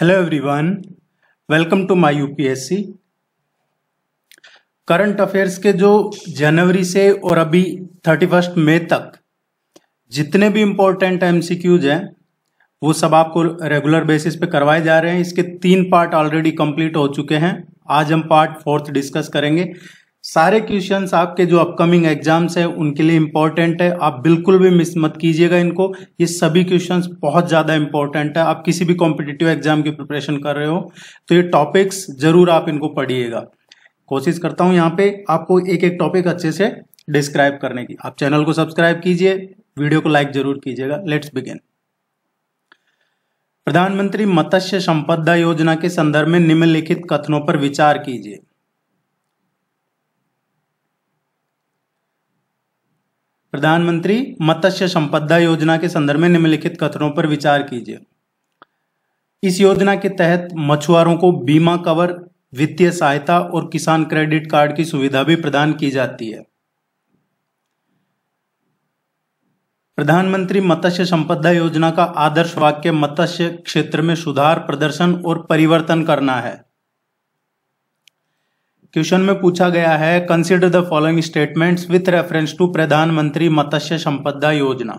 hello everyone welcome to my UPSC current affairs के जो जनवरी से और अभी थर्टी फर्स्ट मई तक जितने भी इम्पोर्टेंट एम हैं वो सब आपको रेगुलर बेसिस पे करवाए जा रहे हैं इसके तीन पार्ट ऑलरेडी कंप्लीट हो चुके हैं आज हम पार्ट फोर्थ डिस्कस करेंगे सारे क्वेश्चन आपके जो अपकमिंग एग्जाम्स हैं उनके लिए इम्पॉर्टेंट है आप बिल्कुल भी मिस मत कीजिएगा इनको ये सभी क्वेश्चन बहुत ज़्यादा इंपॉर्टेंट है आप किसी भी कॉम्पिटिटिव एग्जाम की प्रिपरेशन कर रहे हो तो ये टॉपिक्स जरूर आप इनको पढ़िएगा कोशिश करता हूँ यहाँ पे आपको एक एक टॉपिक अच्छे से डिस्क्राइब करने की आप चैनल को सब्सक्राइब कीजिए वीडियो को लाइक जरूर कीजिएगा लेट्स बिगिन प्रधानमंत्री मत्स्य संपदा योजना के संदर्भ में निम्नलिखित कथनों पर विचार कीजिए प्रधानमंत्री मत्स्य संपदा योजना के संदर्भ में निम्नलिखित कथनों पर विचार कीजिए इस योजना के तहत मछुआरों को बीमा कवर वित्तीय सहायता और किसान क्रेडिट कार्ड की सुविधा भी प्रदान की जाती है प्रधानमंत्री मत्स्य संपदा योजना का आदर्श वाक्य मत्स्य क्षेत्र में सुधार प्रदर्शन और परिवर्तन करना है क्वेश्चन में पूछा गया है consider the following statements with reference to Pradhan Mantri Matsya Sampada योजना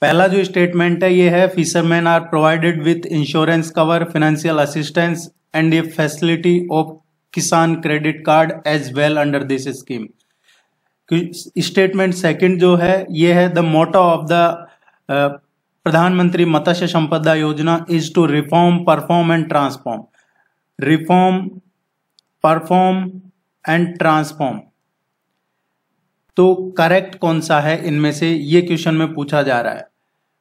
पहला जो स्टेटमेंट है ये है fishermen are provided with insurance cover financial assistance and a facility of Kisan credit card as well under this scheme statement second जो है ये है द मोटो ऑफ द प्रधानमंत्री Matsya Sampada Yojana is to reform perform and transform reform perform and transform तो correct कौन सा है इनमें से ये क्वेश्चन में पूछा जा रहा है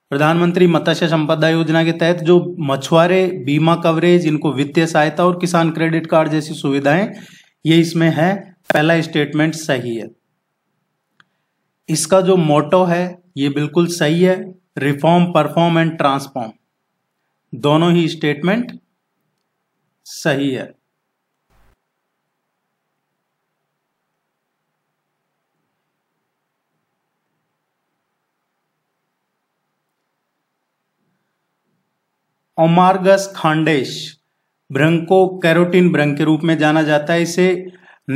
प्रधानमंत्री मत्स्य संपदा योजना के तहत जो मछुआरे बीमा कवरेज इनको वित्तीय सहायता और किसान क्रेडिट कार्ड जैसी सुविधाएं ये इसमें है पहला स्टेटमेंट सही है इसका जो मोटो है ये बिल्कुल सही है रिफॉर्म परफॉर्म एंड ट्रांसफॉर्म दोनों ही स्टेटमेंट सही है ओमार्गस खांडेश भ्रंग को कैरोटीन भ्रंग के रूप में जाना जाता है इसे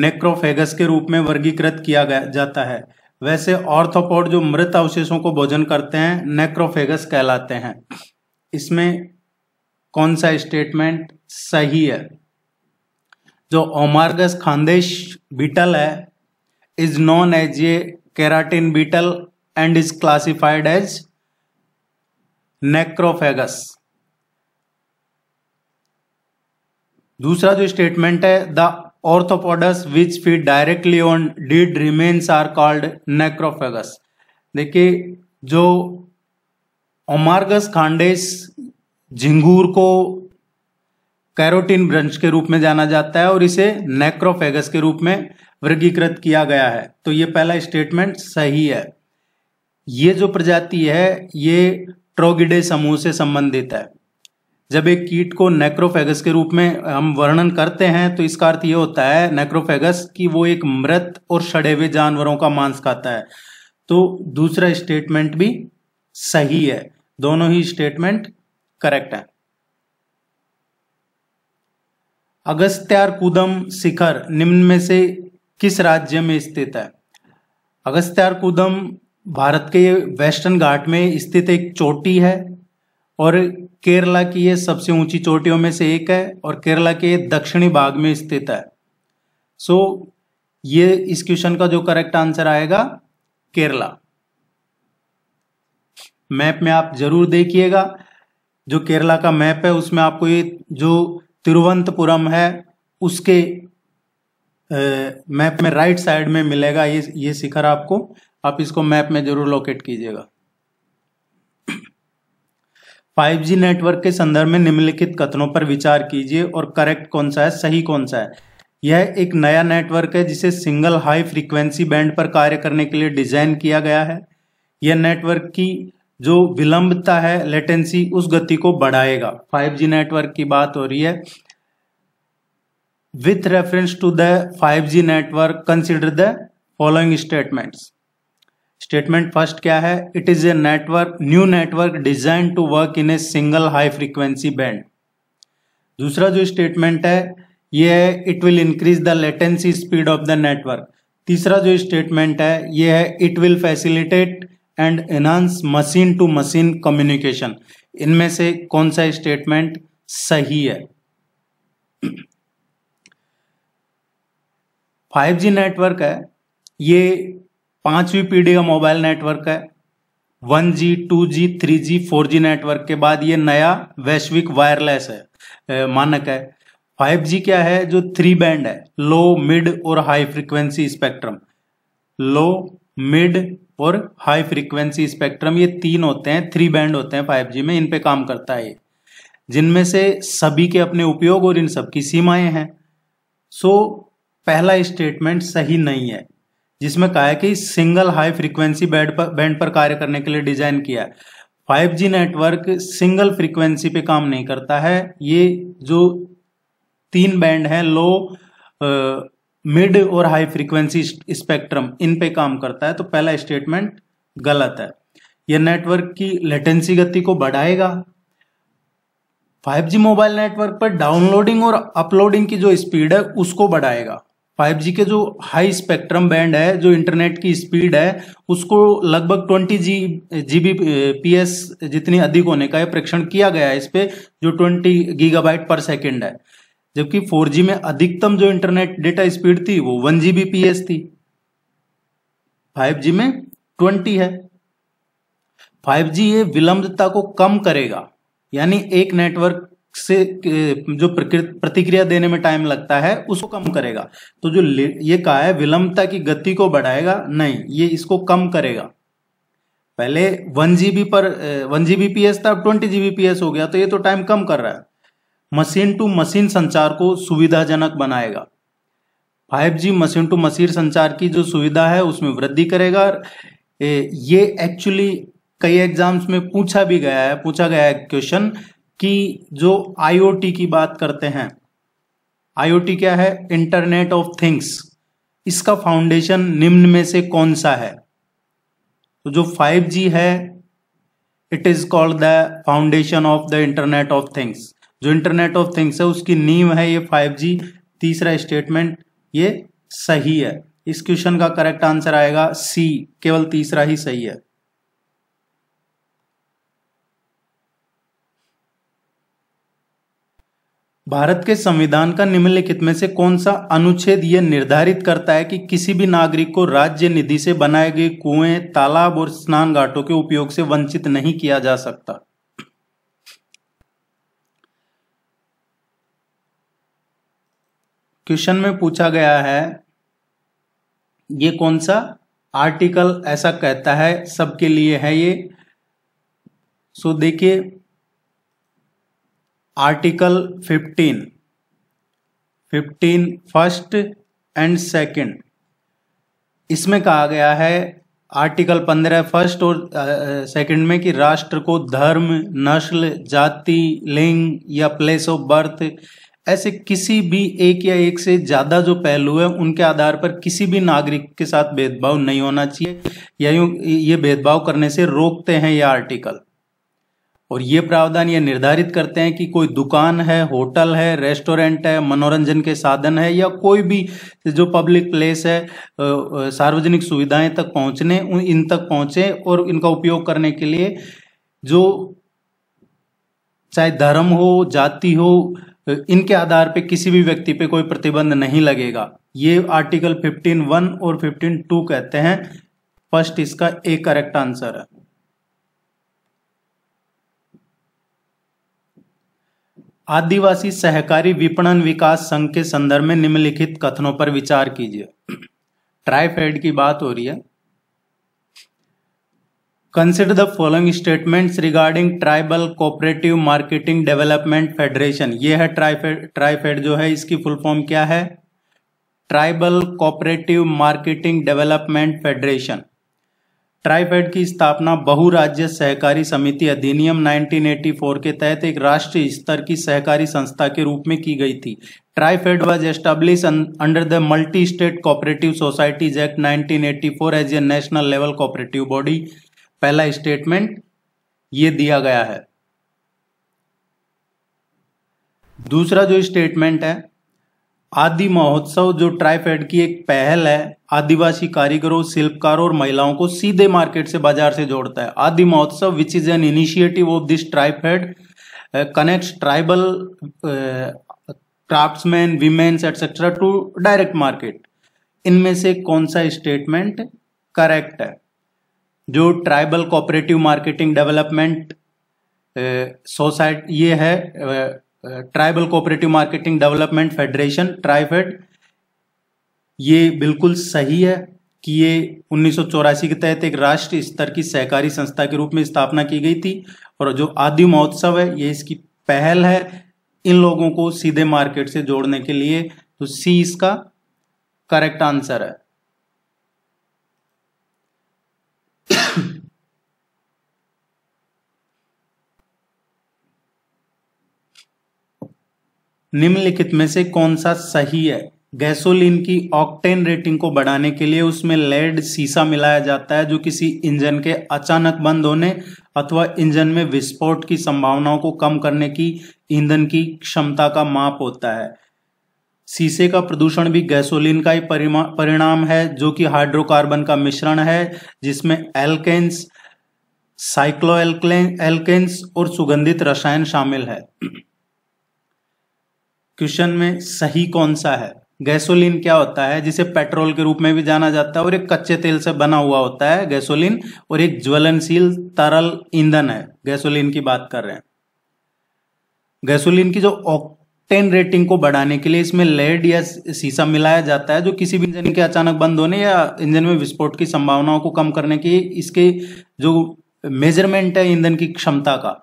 नेक्रोफेगस के रूप में वर्गीकृत किया गया जाता है वैसे ऑर्थोपोड जो मृत अवशेषों को भोजन करते हैं नेक्रोफेगस कहलाते हैं इसमें कौन सा स्टेटमेंट सही है जो ओमार्गस खानदेश बीटल है is known as a keratin beetle and is classified as necrophagous दूसरा जो स्टेटमेंट है the arthropods which feed directly on dead remains are called necrophagous देखिए जो ओमार्गस खांडेस झिंगूर को कैरोटीन ब्रंश के रूप में जाना जाता है और इसे नेक्रोफेगस के रूप में वर्गीकृत किया गया है तो ये पहला स्टेटमेंट सही है ये जो प्रजाति है ये ट्रोगिडे समूह से संबंधित है जब एक कीट को नेक्रोफेगस के रूप में हम वर्णन करते हैं तो इसका अर्थ ये होता है नेक्रोफेगस कि वो एक मृत और सड़े हुए जानवरों का मांस खाता है तो दूसरा स्टेटमेंट भी सही है दोनों ही स्टेटमेंट करेक्ट है कुदम शिखर निम्न में से किस राज्य में स्थित है कुदम भारत के वेस्टर्न घाट में स्थित एक चोटी है और केरला की ये सबसे ऊंची चोटियों में से एक है और केरला के दक्षिणी भाग में स्थित है सो so, ये इस क्वेश्चन का जो करेक्ट आंसर आएगा केरला मैप में आप जरूर देखिएगा जो केरला का मैप है उसमें आपको ये जो तिरुवंतपुरम है उसके मैप में राइट साइड में मिलेगा ये ये शिखर आपको आप इसको मैप में जरूर लोकेट कीजिएगा 5G नेटवर्क के संदर्भ में निम्नलिखित कथनों पर विचार कीजिए और करेक्ट कौन सा है सही कौन सा है यह एक नया नेटवर्क है जिसे सिंगल हाई फ्रीक्वेंसी बैंड पर कार्य करने के लिए डिजाइन किया गया है यह नेटवर्क की जो विलंबता है लेटेंसी उस गति को बढ़ाएगा 5G नेटवर्क की बात हो रही है reference to the five 5G network consider the following statements statement first क्या है it is a network new network design to work in a single high frequency band दूसरा जो स्टेटमेंट है ये है it will increase the latency speed of the network तीसरा जो statement है ये है it will facilitate and enhance machine to machine communication इनमें से कौन सा स्टेटमेंट सही है 5G नेटवर्क है ये पांचवी पीढ़ी का मोबाइल नेटवर्क है one G two G three G four G network के बाद ये नया वैश्विक वायरलेस है मानक है फाइव जी क्या है जो थ्री बैंड है लो मिड और high frequency spectrum low mid और हाई फ्रीक्वेंसी स्पेक्ट्रम ये तीन होते हैं थ्री बैंड होते हैं फाइव जी में इन पे काम करता है जिनमें से सभी के अपने उपयोग और इन सबकी सीमाएं हैं सो पहला स्टेटमेंट सही नहीं है जिसमें कहा है कि सिंगल हाई फ्रीक्वेंसी बैंड पर बैंड पर कार्य करने के लिए डिजाइन किया है 5G नेटवर्क सिंगल फ्रीक्वेंसी पे काम नहीं करता है ये जो तीन बैंड हैं लो मिड और हाई फ्रीक्वेंसी स्पेक्ट्रम इन पे काम करता है तो पहला स्टेटमेंट गलत है यह नेटवर्क की लेटेंसी गति को बढ़ाएगा 5G मोबाइल नेटवर्क पर डाउनलोडिंग और अपलोडिंग की जो स्पीड है उसको बढ़ाएगा फाइव जी के जो हाई स्पेक्ट्रम बैंड है जो इंटरनेट की स्पीड है उसको लगभग twenty G G B P S जितनी अधिक होने का प्रेक्षण किया गया है इस पर जो ट्वेंटी गीगाबाइट पर सेकेंड है जबकि फोर जी में अधिकतम जो इंटरनेट डेटा स्पीड थी वो one G B P S थी फाइव जी में ट्वेंटी है फाइव जी ये विलंबता को कम करेगा यानी एक नेटवर्क से जो प्रतिक्रिया देने में टाइम लगता है उसको कम करेगा तो जो ये कहा है विलंबता की गति को बढ़ाएगा नहीं ये इसको कम करेगा पहले वन जीबी पर वन जीबी पी एस था अब ट्वेंटी जीबी पी एस हो गया तो ये तो टाइम कम कर रहा है मशीन टू मशीन संचार को सुविधाजनक बनाएगा five G machine to machine संचार की जो सुविधा है उसमें वृद्धि करेगा ये एक्चुअली कई एग्जाम्स में पूछा भी गया है पूछा गया है क्वेश्चन कि जो आईओटी की बात करते हैं आईओटी क्या है इंटरनेट ऑफ थिंग्स इसका फाउंडेशन निम्न में से कौन सा है तो जो 5G है it is called the foundation of the internet of things जो इंटरनेट ऑफ थिंग्स है उसकी नींव है ये 5G तीसरा स्टेटमेंट ये सही है इस क्वेश्चन का करेक्ट आंसर आएगा सी केवल तीसरा ही सही है भारत के संविधान का निम्नलिखित में से कौन सा अनुच्छेद यह निर्धारित करता है कि किसी भी नागरिक को राज्य निधि से बनाए गए कुएं तालाब और स्नान घाटों के उपयोग से वंचित नहीं किया जा सकता क्वेश्चन में पूछा गया है ये कौन सा आर्टिकल ऐसा कहता है सबके लिए है ये सो देखिए आर्टिकल 15 15 फर्स्ट एंड सेकंड इसमें कहा गया है आर्टिकल 15 फर्स्ट और सेकंड में कि राष्ट्र को धर्म नस्ल जाति लिंग या प्लेस ऑफ बर्थ ऐसे किसी भी एक या एक से ज़्यादा जो पहलू है उनके आधार पर किसी भी नागरिक के साथ भेदभाव नहीं होना चाहिए या यूँ ये भेदभाव करने से रोकते हैं यह आर्टिकल और ये प्रावधान ये निर्धारित करते हैं कि कोई दुकान है होटल है रेस्टोरेंट है मनोरंजन के साधन है या कोई भी जो पब्लिक प्लेस है सार्वजनिक सुविधाएं तक पहुंचने इन तक पहुंचे और इनका उपयोग करने के लिए जो चाहे धर्म हो जाति हो इनके आधार पे किसी भी व्यक्ति पे कोई प्रतिबंध नहीं लगेगा ये आर्टिकल फिफ्टीन वन और फिफ्टीन टू कहते हैं फर्स्ट इसका एक करेक्ट आंसर है आदिवासी सहकारी विपणन विकास संघ के संदर्भ में निम्नलिखित कथनों पर विचार कीजिए ट्राइफेड की बात हो रही है consider the following statements regarding tribal cooperative marketing development federation ये है ट्राइफेड ट्राइफेड जो है इसकी फुल फॉर्म क्या है tribal cooperative marketing development federation TRIFED की स्थापना बहुराज्य सहकारी समिति अधिनियम 1984 के तहत एक राष्ट्रीय स्तर की सहकारी संस्था के रूप में की गई थी TRIFED was establish under the multi state cooperative societies act 1984 as a national level cooperative body पहला स्टेटमेंट ये दिया गया है दूसरा जो स्टेटमेंट है आदि महोत्सव जो ट्राईफेड की एक पहल है आदिवासी कारीगरों शिल्पकारों और महिलाओं को सीधे मार्केट से बाजार से जोड़ता है Aadi Mahotsav which is an initiative of this TRIFED connect tribal craftsman womens etcetera to direct market इनमें से कौन सा स्टेटमेंट करेक्ट है जो tribal cooperative marketing development society ये है uh, tribal cooperative marketing development federation TRIFED ये बिल्कुल सही है कि ये उन्नीस के तहत एक राष्ट्रीय स्तर की सहकारी संस्था के रूप में स्थापना की गई थी और जो आदि महोत्सव है ये इसकी पहल है इन लोगों को सीधे मार्केट से जोड़ने के लिए तो सी इसका करेक्ट आंसर है निम्नलिखित में से कौन सा सही है गैसोलीन की ऑक्टेन रेटिंग को बढ़ाने के लिए उसमें लेड सीसा मिलाया जाता है जो किसी इंजन के अचानक बंद होने अथवा इंजन में विस्फोट की संभावनाओं को कम करने की ईंधन की क्षमता का माप होता है सीसे का प्रदूषण भी गैसोलीन का ही परिणाम है जो कि हाइड्रोकार्बन का मिश्रण है जिसमें एल्केन्स साइक्लो एल्केन्स और सुगंधित रसायन शामिल है क्वेश्चन में सही कौन सा है गैसोलीन क्या होता है जिसे पेट्रोल के रूप में भी जाना जाता है और एक कच्चे तेल से बना हुआ होता है गैसोलीन और एक ज्वलनशील तरल ईंधन है गैसोलीन की बात कर रहे हैं गैसोलीन की जो ऑक्टेन रेटिंग को बढ़ाने के लिए इसमें लेड या सीसा मिलाया जाता है जो किसी भी इंजन के अचानक बंद होने या इंजन में विस्फोट की संभावनाओं को कम करने की इसके जो मेजरमेंट है ईंधन की क्षमता का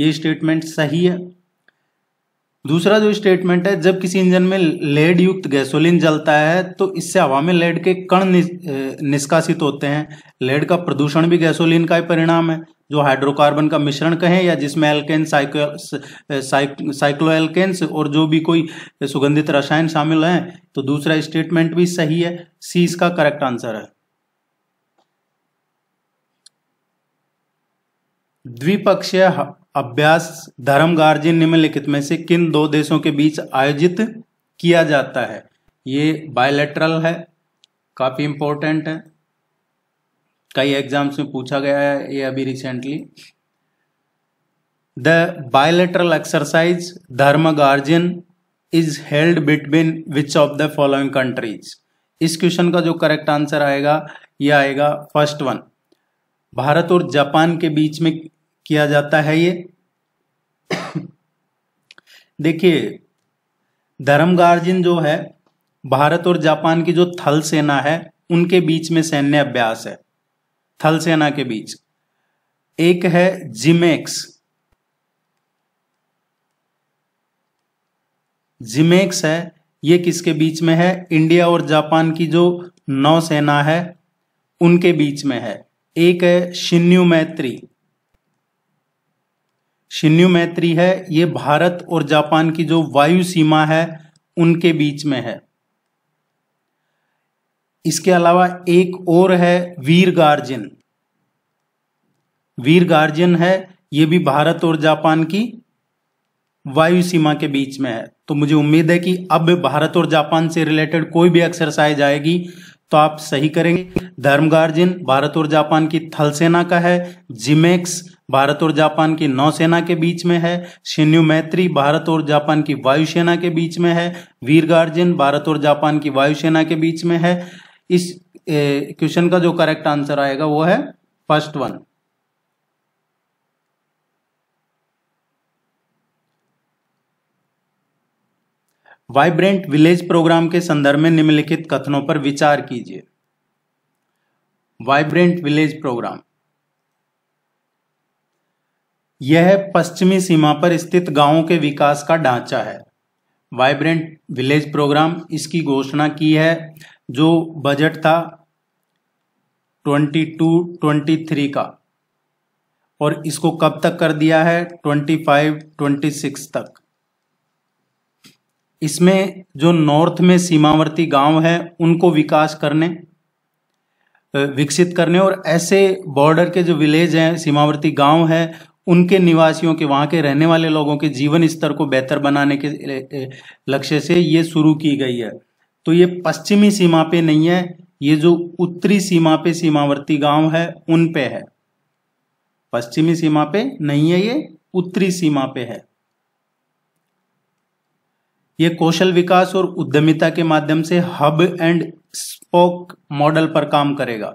ये स्टेटमेंट सही है दूसरा जो स्टेटमेंट है जब किसी इंजन में लेड युक्त गैसोलीन जलता है तो इससे हवा में लेड के कण निष्कासित होते हैं लेड का प्रदूषण भी गैसोलीन का ही परिणाम है जो हाइड्रोकार्बन का मिश्रण कहें या जिसमें एल्केन साइक्लो एल्केन्स और जो भी कोई सुगंधित रसायन शामिल हैं तो दूसरा स्टेटमेंट भी सही है सी इसका करेक्ट आंसर है द्विपक्षीय अभ्यास धर्म गार्जियन निम्नलिखित में से किन दो देशों के बीच आयोजित किया जाता है ये बायोलेटरल है काफ़ी इंपॉर्टेंट है कई एग्जाम्स में पूछा गया है ये अभी recently the bilateral exercise Dharma guardian is held between which of the following countries इस क्वेश्चन का जो करेक्ट आंसर आएगा यह आएगा फर्स्ट वन भारत और जापान के बीच में किया जाता है ये देखिए धर्म गार्जिन जो है भारत और जापान की जो थल सेना है उनके बीच में सैन्य अभ्यास है थल सेना के बीच एक है जिमेक्स जिमेक्स है ये किसके बीच में है इंडिया और जापान की जो नौसेना है उनके बीच में है एक है शिन्यू मैत्री शिन्यू मैत्री है ये भारत और जापान की जो वायु सीमा है उनके बीच में है इसके अलावा एक और है वीर गार्जियन वीर गार्जियन है ये भी भारत और जापान की वायु सीमा के बीच में है तो मुझे उम्मीद है कि अब भारत और जापान से रिलेटेड कोई भी एक्सरसाइज आएगी तो आप सही करेंगे धर्म गार्जिन भारत और जापान की थल सेना का है जिमेक्स भारत और जापान की नौसेना के बीच में है शिन्यू मैत्री भारत और जापान की वायुसेना के बीच में है वीर गार्जिन भारत और जापान की वायुसेना के बीच में है इस क्वेश्चन का जो करेक्ट आंसर आएगा वो है first one vibrant village programme के संदर्भ में निम्नलिखित कथनों पर विचार कीजिए वाइब्रेंट विलेज प्रोग्राम यह पश्चिमी सीमा पर स्थित गांवों के विकास का ढांचा है वाइब्रेंट विलेज प्रोग्राम इसकी घोषणा की है जो बजट था 22-23 का और इसको कब तक कर दिया है 25-26 तक इसमें जो नॉर्थ में सीमावर्ती गांव है उनको विकास करने विकसित करने और ऐसे बॉर्डर के जो विलेज हैं सीमावर्ती गांव है उनके निवासियों के वहाँ के रहने वाले लोगों के जीवन स्तर को बेहतर बनाने के लक्ष्य से ये शुरू की गई है तो ये पश्चिमी सीमा पे नहीं है ये जो उत्तरी सीमा पे सीमावर्ती गांव है उन पे है पश्चिमी सीमा पे नहीं है ये उत्तरी सीमा पे है ये कौशल विकास और उद्यमिता के माध्यम से हब एंड स्पोक मॉडल पर काम करेगा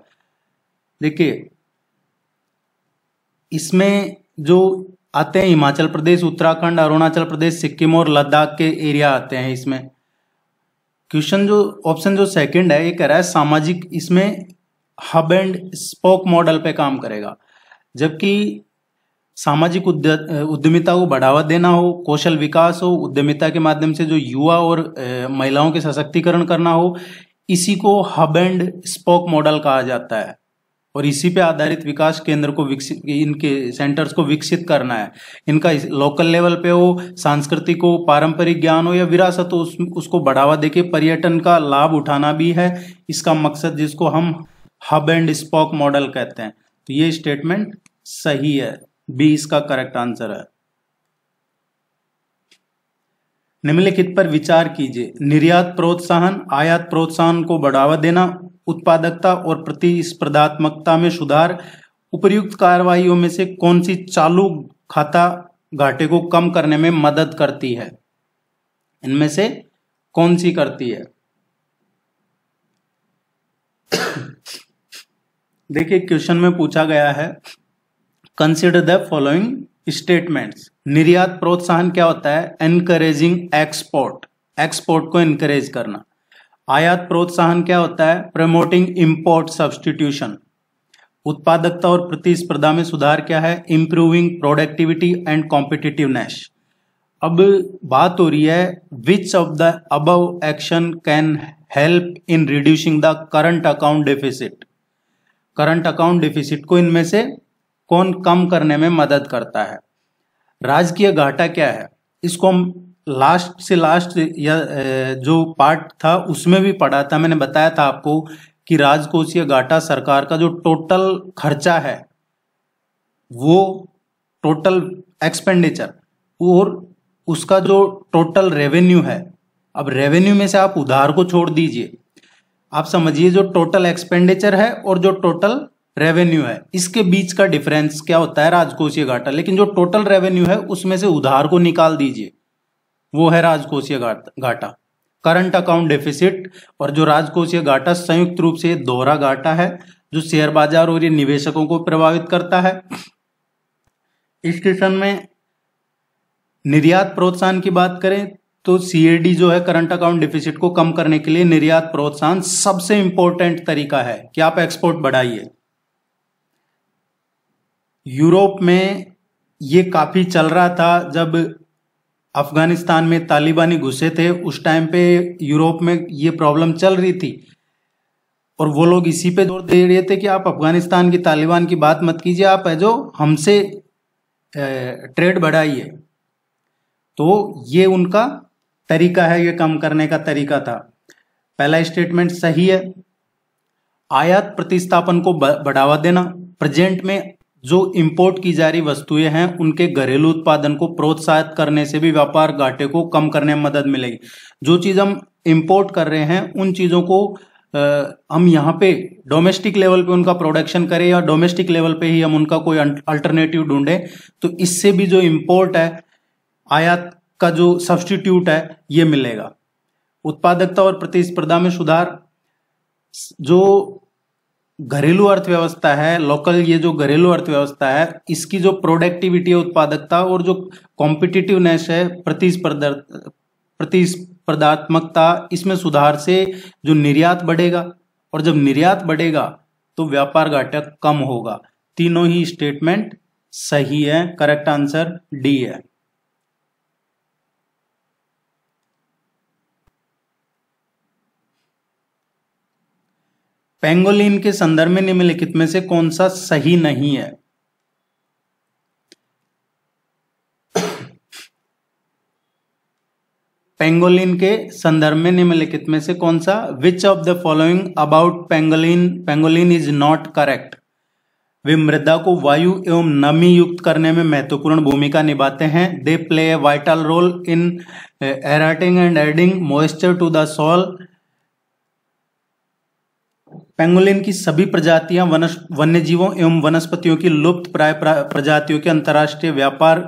देखिए इसमें जो आते हैं हिमाचल प्रदेश उत्तराखंड अरुणाचल प्रदेश सिक्किम और लद्दाख के एरिया आते हैं इसमें क्वेश्चन जो ऑप्शन जो सेकंड है ये कह रहा है सामाजिक इसमें हब एंड स्पोक मॉडल पे काम करेगा जबकि सामाजिक उद्यमिता को बढ़ावा देना हो कौशल विकास हो उद्यमिता के माध्यम से जो युवा और महिलाओं के सशक्तिकरण करना हो इसी को हब एंड स्पोक मॉडल कहा जाता है और इसी पे आधारित विकास केंद्र को विकसित इनके सेंटर्स को विकसित करना है इनका लोकल लेवल पे हो सांस्कृतिक हो पारंपरिक ज्ञान हो या विरासत हो उस, उसको बढ़ावा देके पर्यटन का लाभ उठाना भी है इसका मकसद जिसको हम हब एंड स्पॉक मॉडल कहते हैं तो ये स्टेटमेंट सही है बी इसका करेक्ट आंसर है निम्नलिखित पर विचार कीजिए निर्यात प्रोत्साहन आयात प्रोत्साहन को बढ़ावा देना उत्पादकता और प्रतिस्पर्धात्मकता में सुधार उपयुक्त कार्रवाई में से कौन सी चालू खाता घाटे को कम करने में मदद करती है इनमें से कौन सी करती है देखिए क्वेश्चन में पूछा गया है कंसिडर द फॉलोइंग स्टेटमेंट्स निर्यात प्रोत्साहन क्या होता है एनकरेजिंग एक्सपोर्ट एक्सपोर्ट को एनकरेज करना आयात प्रोत्साहन क्या होता है प्रमोटिंग इम्पोर्ट सब्सटीट्यूशन उत्पादकता और प्रतिस्पर्धा में सुधार क्या है इंप्रूविंग प्रोडक्टिविटी एंड कॉम्पिटिटिवनेस अब बात हो रही है which of the above action can help in reducing the current account deficit current account deficit को इनमें से कौन कम करने में मदद करता है राजकीय घाटा क्या है इसको हम लास्ट से लास्ट या जो पार्ट था उसमें भी पढ़ा था मैंने बताया था आपको कि राजकोषीय घाटा सरकार का जो टोटल खर्चा है वो टोटल एक्सपेंडिचर और उसका जो टोटल रेवेन्यू है अब रेवेन्यू में से आप उधार को छोड़ दीजिए आप समझिए जो टोटल एक्सपेंडिचर है और जो टोटल रेवेन्यू है इसके बीच का डिफरेंस क्या होता है राजकोषीय घाटा लेकिन जो टोटल रेवेन्यू है उसमें से उधार को निकाल दीजिए वो है राजकोषीय घाटा करंट अकाउंट डेफिसिट और जो राजकोषीय घाटा संयुक्त रूप से दोहरा घाटा है जो शेयर बाजार और ये निवेशकों को प्रभावित करता है स्टेशन में निर्यात प्रोत्साहन की बात करें तो सीएडी जो है करंट अकाउंट डिफिसिट को कम करने के लिए निर्यात प्रोत्साहन सबसे इंपॉर्टेंट तरीका है कि आप एक्सपोर्ट बढ़ाइए यूरोप में ये काफ़ी चल रहा था जब अफगानिस्तान में तालिबानी घुसे थे उस टाइम पे यूरोप में ये प्रॉब्लम चल रही थी और वो लोग इसी पे जोर दे रहे थे कि आप अफगानिस्तान की तालिबान की बात मत कीजिए आप है जो हमसे ट्रेड बढ़ाइए तो ये उनका तरीका है ये कम करने का तरीका था पहला स्टेटमेंट सही है आयात प्रतिस्थापन को बढ़ावा देना प्रेजेंट में जो इंपोर्ट की जा रही वस्तुएं हैं उनके घरेलू उत्पादन को प्रोत्साहित करने से भी व्यापार घाटे को कम करने में मदद मिलेगी जो चीज़ हम इंपोर्ट कर रहे हैं उन चीज़ों को आ, हम यहाँ पे डोमेस्टिक लेवल पे उनका प्रोडक्शन करें या डोमेस्टिक लेवल पे ही हम उनका कोई अल्टरनेटिव ढूंढे तो इससे भी जो इम्पोर्ट है आयात का जो सब्सटीट्यूट है ये मिलेगा उत्पादकता और प्रतिस्पर्धा में सुधार जो घरेलू अर्थव्यवस्था है लोकल ये जो घरेलू अर्थव्यवस्था है इसकी जो प्रोडक्टिविटी है उत्पादकता और जो कॉम्पिटिटिवनेस है प्रतिस्पर्धा प्रतिस्पर्धात्मकता इसमें सुधार से जो निर्यात बढ़ेगा और जब निर्यात बढ़ेगा तो व्यापार घाटा कम होगा तीनों ही स्टेटमेंट सही है करेक्ट आंसर डी है पेंगोलिन के संदर्भ में निम्नलिखित में से कौन सा सही नहीं है पेंगोलिन के संदर्भ में निम्नलिखित में से कौन सा which of the following about pangolin pangolin is not correct वे मृदा को वायु एवं नमी युक्त करने में महत्वपूर्ण भूमिका निभाते हैं they play a vital role in aerating and adding moisture to the soil pangolin की सभी प्रजातियां वन्य जीवों एवं वनस्पतियों की लुप्त प्राय प्रजातियों के अंतर्राष्ट्रीय व्यापार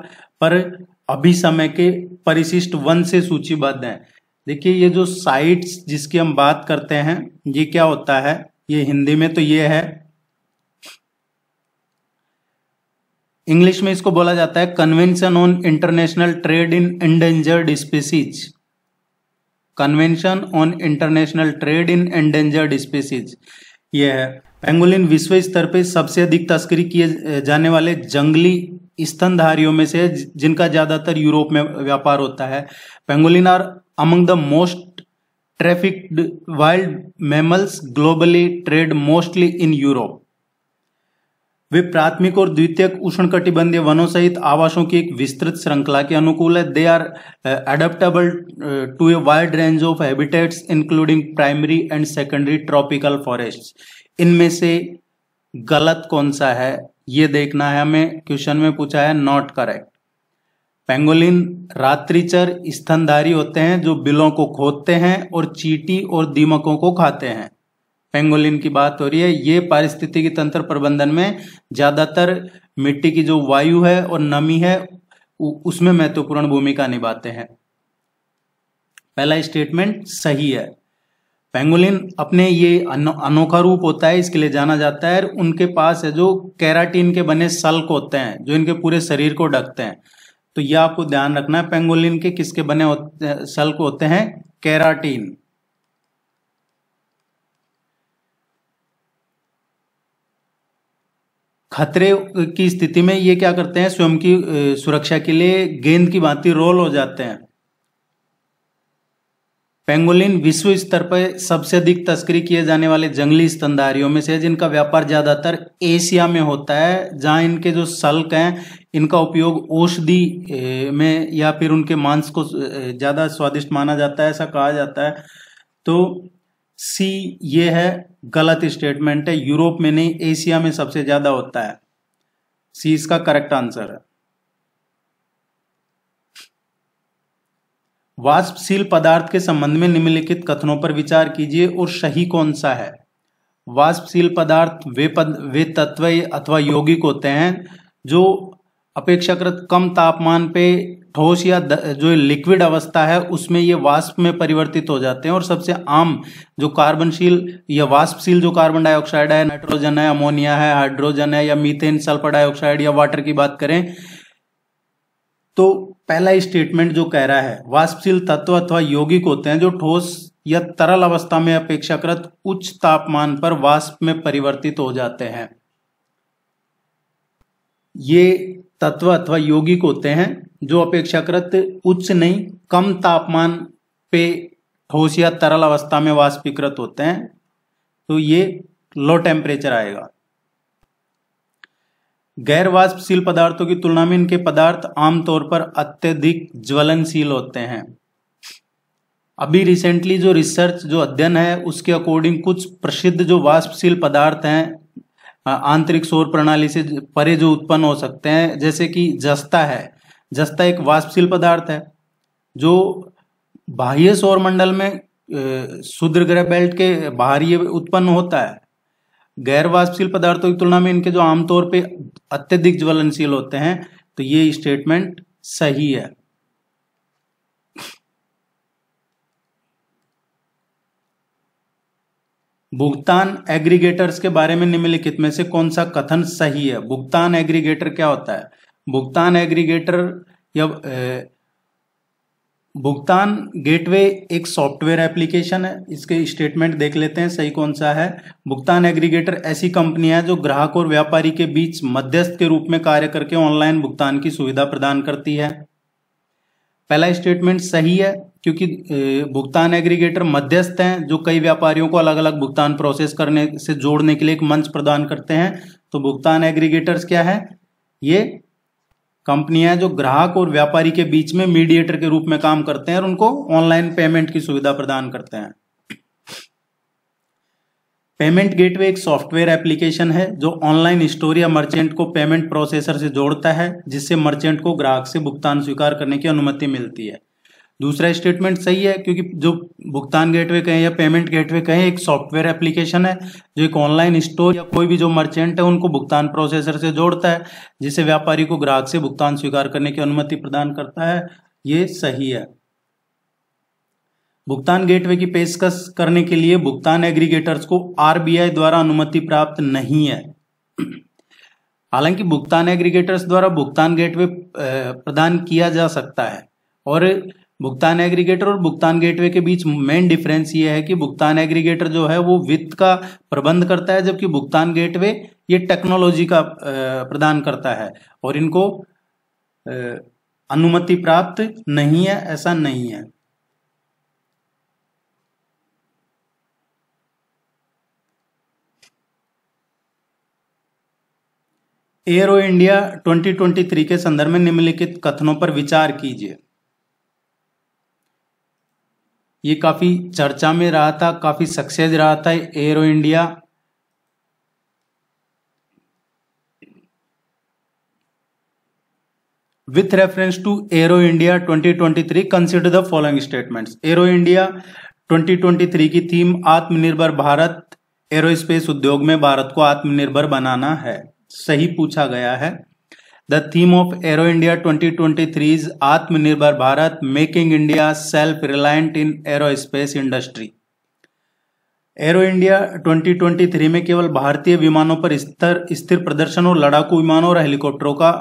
पर अभी समय के परिशिष्ट वन से सूचीबद्ध हैं देखिए ये जो साइट्स जिसकी हम बात करते हैं ये क्या होता है ये हिंदी में तो ये है इंग्लिश में इसको बोला जाता है convention on international trade in endangered species convention on international trade in endangered species ये है पेंगुलिन विश्व स्तर पर सबसे अधिक तस्करी किए जाने वाले जंगली स्तनधारियों में से जिनका ज़्यादातर यूरोप में व्यापार होता है pangolin are among the most trafficked wild mammals globally trade mostly in Europe वे प्राथमिक और द्वितीयक उष्णकटिबंधीय वनों सहित आवासों की एक विस्तृत श्रृंखला के अनुकूल है they are adaptable to a wide range of habitats including primary and secondary tropical forest इनमें से गलत कौन सा है ये देखना है हमें क्वेश्चन में पूछा है नॉट करेक्ट पेंगोलिन रात्रिचर स्तनधारी होते हैं जो बिलों को खोदते हैं और चीटी और दीमकों को खाते हैं पेंगोलिन की बात हो रही है ये पारिस्थितिकी तंत्र प्रबंधन में ज़्यादातर मिट्टी की जो वायु है और नमी है उसमें महत्वपूर्ण भूमिका निभाते हैं पहला स्टेटमेंट सही है पेंगोलिन अपने ये अनोखा रूप होता है इसके लिए जाना जाता है उनके पास है जो कैराटीन के बने सल्क होते हैं जो इनके पूरे शरीर को ढकते हैं तो यह आपको ध्यान रखना है पेंगोलिन के किसके बने होते, सल्क होते हैं कैराटीन खतरे की स्थिति में ये क्या करते हैं स्वयं की सुरक्षा के लिए गेंद की भांति रोल हो जाते हैं पेंगोलिन विश्व स्तर पर सबसे अधिक तस्करी किए जाने वाले जंगली स्तनधारियों में से है जिनका व्यापार ज़्यादातर एशिया में होता है जहां इनके जो सल्क हैं इनका उपयोग औषधि में या फिर उनके मांस को ज़्यादा स्वादिष्ट माना जाता है ऐसा कहा जाता है तो सी ये है गलत स्टेटमेंट है यूरोप में नहीं एशिया में सबसे ज्यादा होता है सी इसका करेक्ट आंसर है वाष्पशील पदार्थ के संबंध में निम्नलिखित कथनों पर विचार कीजिए और सही कौन सा है वाष्पशील पदार्थ वे पद वे तत्व अथवा यौगिक होते हैं जो अपेक्षाकृत कम तापमान पे ठोस या जो लिक्विड अवस्था है उसमें ये वाष्प में परिवर्तित हो जाते हैं और सबसे आम जो कार्बनशील या वाष्पशील जो कार्बन डाइऑक्साइड है नाइट्रोजन है अमोनिया है हाइड्रोजन है या मीथेन सल्फर डाइऑक्साइड या वाटर की बात करें तो पहला स्टेटमेंट जो कह रहा है वाष्पशील तत्व अथवा यौगिक होते हैं जो ठोस या तरल अवस्था में अपेक्षाकृत उच्च तापमान पर वाष्प में परिवर्तित हो जाते हैं ये तत्व अथवा यौगिक होते हैं जो अपेक्षाकृत उच्च नहीं कम तापमान पे ठोस या तरल अवस्था में वाष्पीकृत होते हैं तो ये लो टेम्परेचर आएगा गैर वाष्पशील पदार्थों की तुलना में इनके पदार्थ आमतौर पर अत्यधिक ज्वलनशील होते हैं अभी रिसेंटली जो रिसर्च जो अध्ययन है उसके अकॉर्डिंग कुछ प्रसिद्ध जो वाष्पशील पदार्थ हैं आंतरिक सौर प्रणाली से परे जो उत्पन्न हो सकते हैं जैसे कि जस्ता है जस्ता एक वाष्पशील पदार्थ है जो बाह्य सौर मंडल में शुद्र ग्रह बेल्ट के बाहरी उत्पन्न होता है गैर वाष्पशील पदार्थों की तुलना में इनके जो आमतौर पे अत्यधिक ज्वलनशील होते हैं तो ये स्टेटमेंट सही है भुगतान एग्रीगेटर्स के बारे में निम्नलिखित में से कौन सा कथन सही है भुगतान एग्रीगेटर क्या होता है भुगतान एग्रीगेटर या भुगतान गेटवे एक सॉफ्टवेयर एप्लीकेशन है इसके स्टेटमेंट देख लेते हैं सही कौन सा है भुगतान एग्रीगेटर ऐसी कंपनी है जो ग्राहक और व्यापारी के बीच मध्यस्थ के रूप में कार्य करके ऑनलाइन भुगतान की सुविधा प्रदान करती है पहला स्टेटमेंट सही है क्योंकि भुगतान एग्रीगेटर मध्यस्थ हैं जो कई व्यापारियों को अलग अलग भुगतान प्रोसेस करने से जोड़ने के लिए एक मंच प्रदान करते हैं तो भुगतान एग्रीगेटर्स क्या है ये कंपनियां जो ग्राहक और व्यापारी के बीच में मीडिएटर के रूप में काम करते हैं और उनको ऑनलाइन पेमेंट की सुविधा प्रदान करते हैं पेमेंट गेटवे एक सॉफ्टवेयर एप्लीकेशन है जो ऑनलाइन स्टोर या मर्चेंट को पेमेंट प्रोसेसर से जोड़ता है जिससे मर्चेंट को ग्राहक से भुगतान स्वीकार करने की अनुमति मिलती है दूसरा स्टेटमेंट सही है क्योंकि जो भुगतान गेटवे कहें या पेमेंट गेटवे कहें एक सॉफ्टवेयर एप्लीकेशन है जो एक ऑनलाइन स्टोर या कोई भी जो मर्चेंट है उनको भुगतान प्रोसेसर से जोड़ता है जिसे व्यापारी को ग्राहक से भुगतान स्वीकार करने की अनुमति प्रदान करता है ये सही है भुगतान गेटवे की पेशकश करने के लिए भुगतान एग्रीगेटर्स को आरबीआई द्वारा अनुमति प्राप्त नहीं है हालांकि भुगतान एग्रीगेटर्स द्वारा भुगतान गेटवे प्रदान किया जा सकता है और भुगतान एग्रीगेटर और भुगतान गेटवे के बीच मेन डिफरेंस ये है कि भुगतान एग्रीगेटर जो है वो वित्त का प्रबंध करता है जबकि भुगतान गेटवे ये टेक्नोलॉजी का प्रदान करता है और इनको अनुमति प्राप्त नहीं है ऐसा नहीं है एयरो इंडिया 2023 के संदर्भ में निम्नलिखित कथनों पर विचार कीजिए ये काफ़ी चर्चा में रहा था काफ़ी सक्सेस रहा था aero India with reference to aero India 2023 consider the following statements twenty india 2023 की थीम आत्मनिर्भर भारत एरोस्पेस उद्योग में भारत को आत्मनिर्भर बनाना है सही पूछा गया है the theme of aero India 2023 is Atmanirbhar Bharat, making India self India self reliant in aero India 2023 में केवल भारतीय विमानों पर स्थिर स्थिर प्रदर्शन और लड़ाकू विमानों और हेलीकॉप्टरों का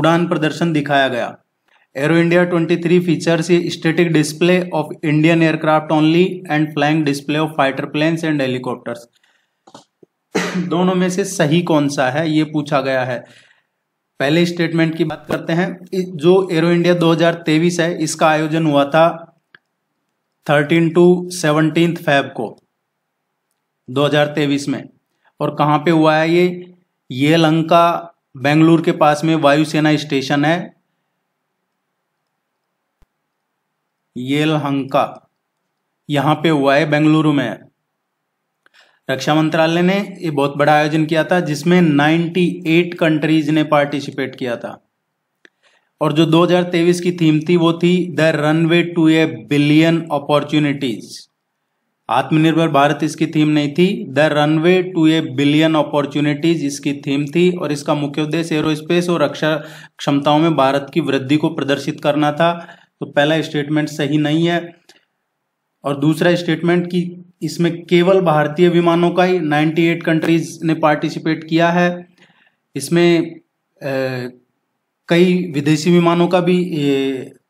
उड़ान प्रदर्शन दिखाया गया एरो इंडिया 23 फीचर्स ये static display of Indian aircraft only and flying display of fighter planes and helicopters दोनों में से सही कौन सा है ये पूछा गया है पहले स्टेटमेंट की बात करते हैं जो एरो इंडिया 2023 है इसका आयोजन हुआ था 13 टू 17 फैब को 2023 में और कहाँ पे हुआ है ये ये लंका बेंगलुरु के पास में वायुसेना स्टेशन है ये लंका यहाँ पे हुआ है बेंगलुरु में रक्षा मंत्रालय ने ये बहुत बड़ा आयोजन किया था जिसमें 98 कंट्रीज ने पार्टिसिपेट किया था और जो 2023 की थीम थी वो थी the runway to a billion opportunities Atmanirbhar Bharat इसकी थीम नहीं थी the runway to a billion opportunities इसकी थीम थी और इसका मुख्य उद्देश्य एरोस्पेस और रक्षा क्षमताओं में भारत की वृद्धि को प्रदर्शित करना था तो पहला स्टेटमेंट सही नहीं है और दूसरा स्टेटमेंट कि इसमें केवल भारतीय विमानों का ही 98 कंट्रीज ने पार्टिसिपेट किया है इसमें कई विदेशी विमानों का भी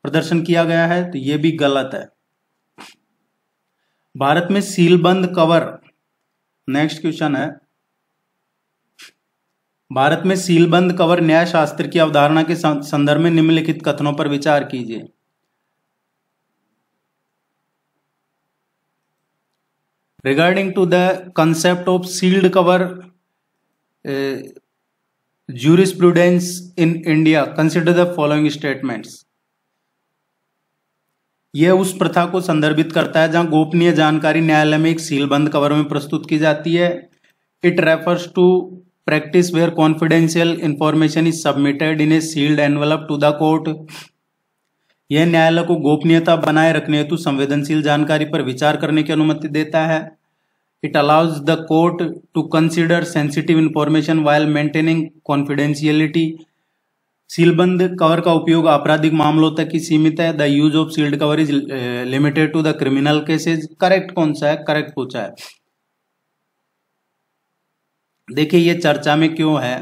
प्रदर्शन किया गया है तो ये भी गलत है भारत में सीलबंद कवर नेक्स्ट क्वेश्चन है भारत में सीलबंद कवर न्याय शास्त्र की अवधारणा के संदर्भ में निम्नलिखित कथनों पर विचार कीजिए regarding to the concept of sealed cover juris jurisprudence in india consider the following statements यह उस प्रथा को संदर्भित करता है जहां गोपनीय जानकारी न्यायालय में एक सीलबंद कवर में प्रस्तुत की जाती है it refers to practice where confidential information is submitted in a sealed envelope to the court यह न्यायालय को गोपनीयता बनाए रखने हेतु संवेदनशील जानकारी पर विचार करने की अनुमति देता है it allows the court to consider sensitive information while maintaining confidentiality सीलबंद कवर का उपयोग आपराधिक मामलों तक ही सीमित है the use of sealed cover is limited to the criminal cases correct कौन सा है करेक्ट पूछा है देखिए ये चर्चा में क्यों है